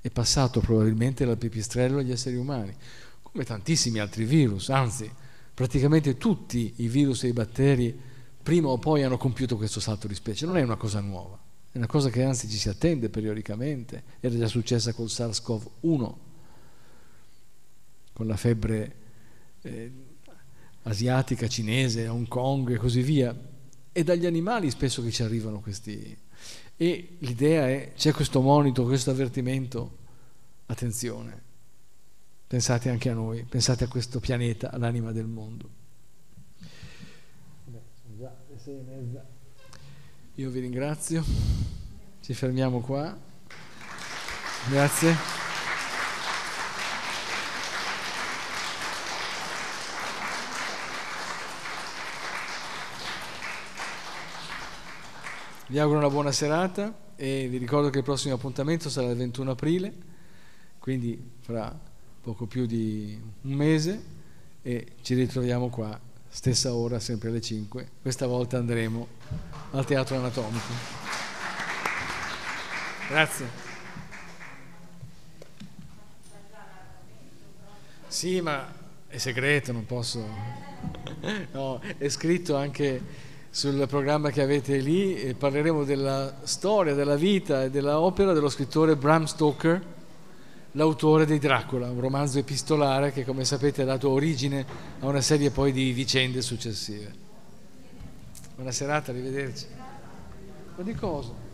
è passato probabilmente dal pipistrello agli esseri umani, come tantissimi altri virus, anzi praticamente tutti i virus e i batteri prima o poi hanno compiuto questo salto di specie, non è una cosa nuova, è una cosa che anzi ci si attende periodicamente, era già successa col SARS-CoV-1, con la febbre eh, asiatica, cinese, Hong Kong e così via, è dagli animali spesso che ci arrivano questi e l'idea è, c'è questo monito, questo avvertimento, attenzione, pensate anche a noi, pensate a questo pianeta, all'anima del mondo. Io vi ringrazio, ci fermiamo qua. Grazie. Vi auguro una buona serata e vi ricordo che il prossimo appuntamento sarà il 21 aprile, quindi fra poco più di un mese e ci ritroviamo qua, stessa ora, sempre alle 5. Questa volta andremo al Teatro Anatomico. Grazie. Sì, ma è segreto, non posso... No, è scritto anche sul programma che avete lì e parleremo della storia, della vita e dell'opera dello scrittore Bram Stoker, l'autore di Dracula, un romanzo epistolare che come sapete ha dato origine a una serie poi di vicende successive. Buona serata, arrivederci. Ma di cosa?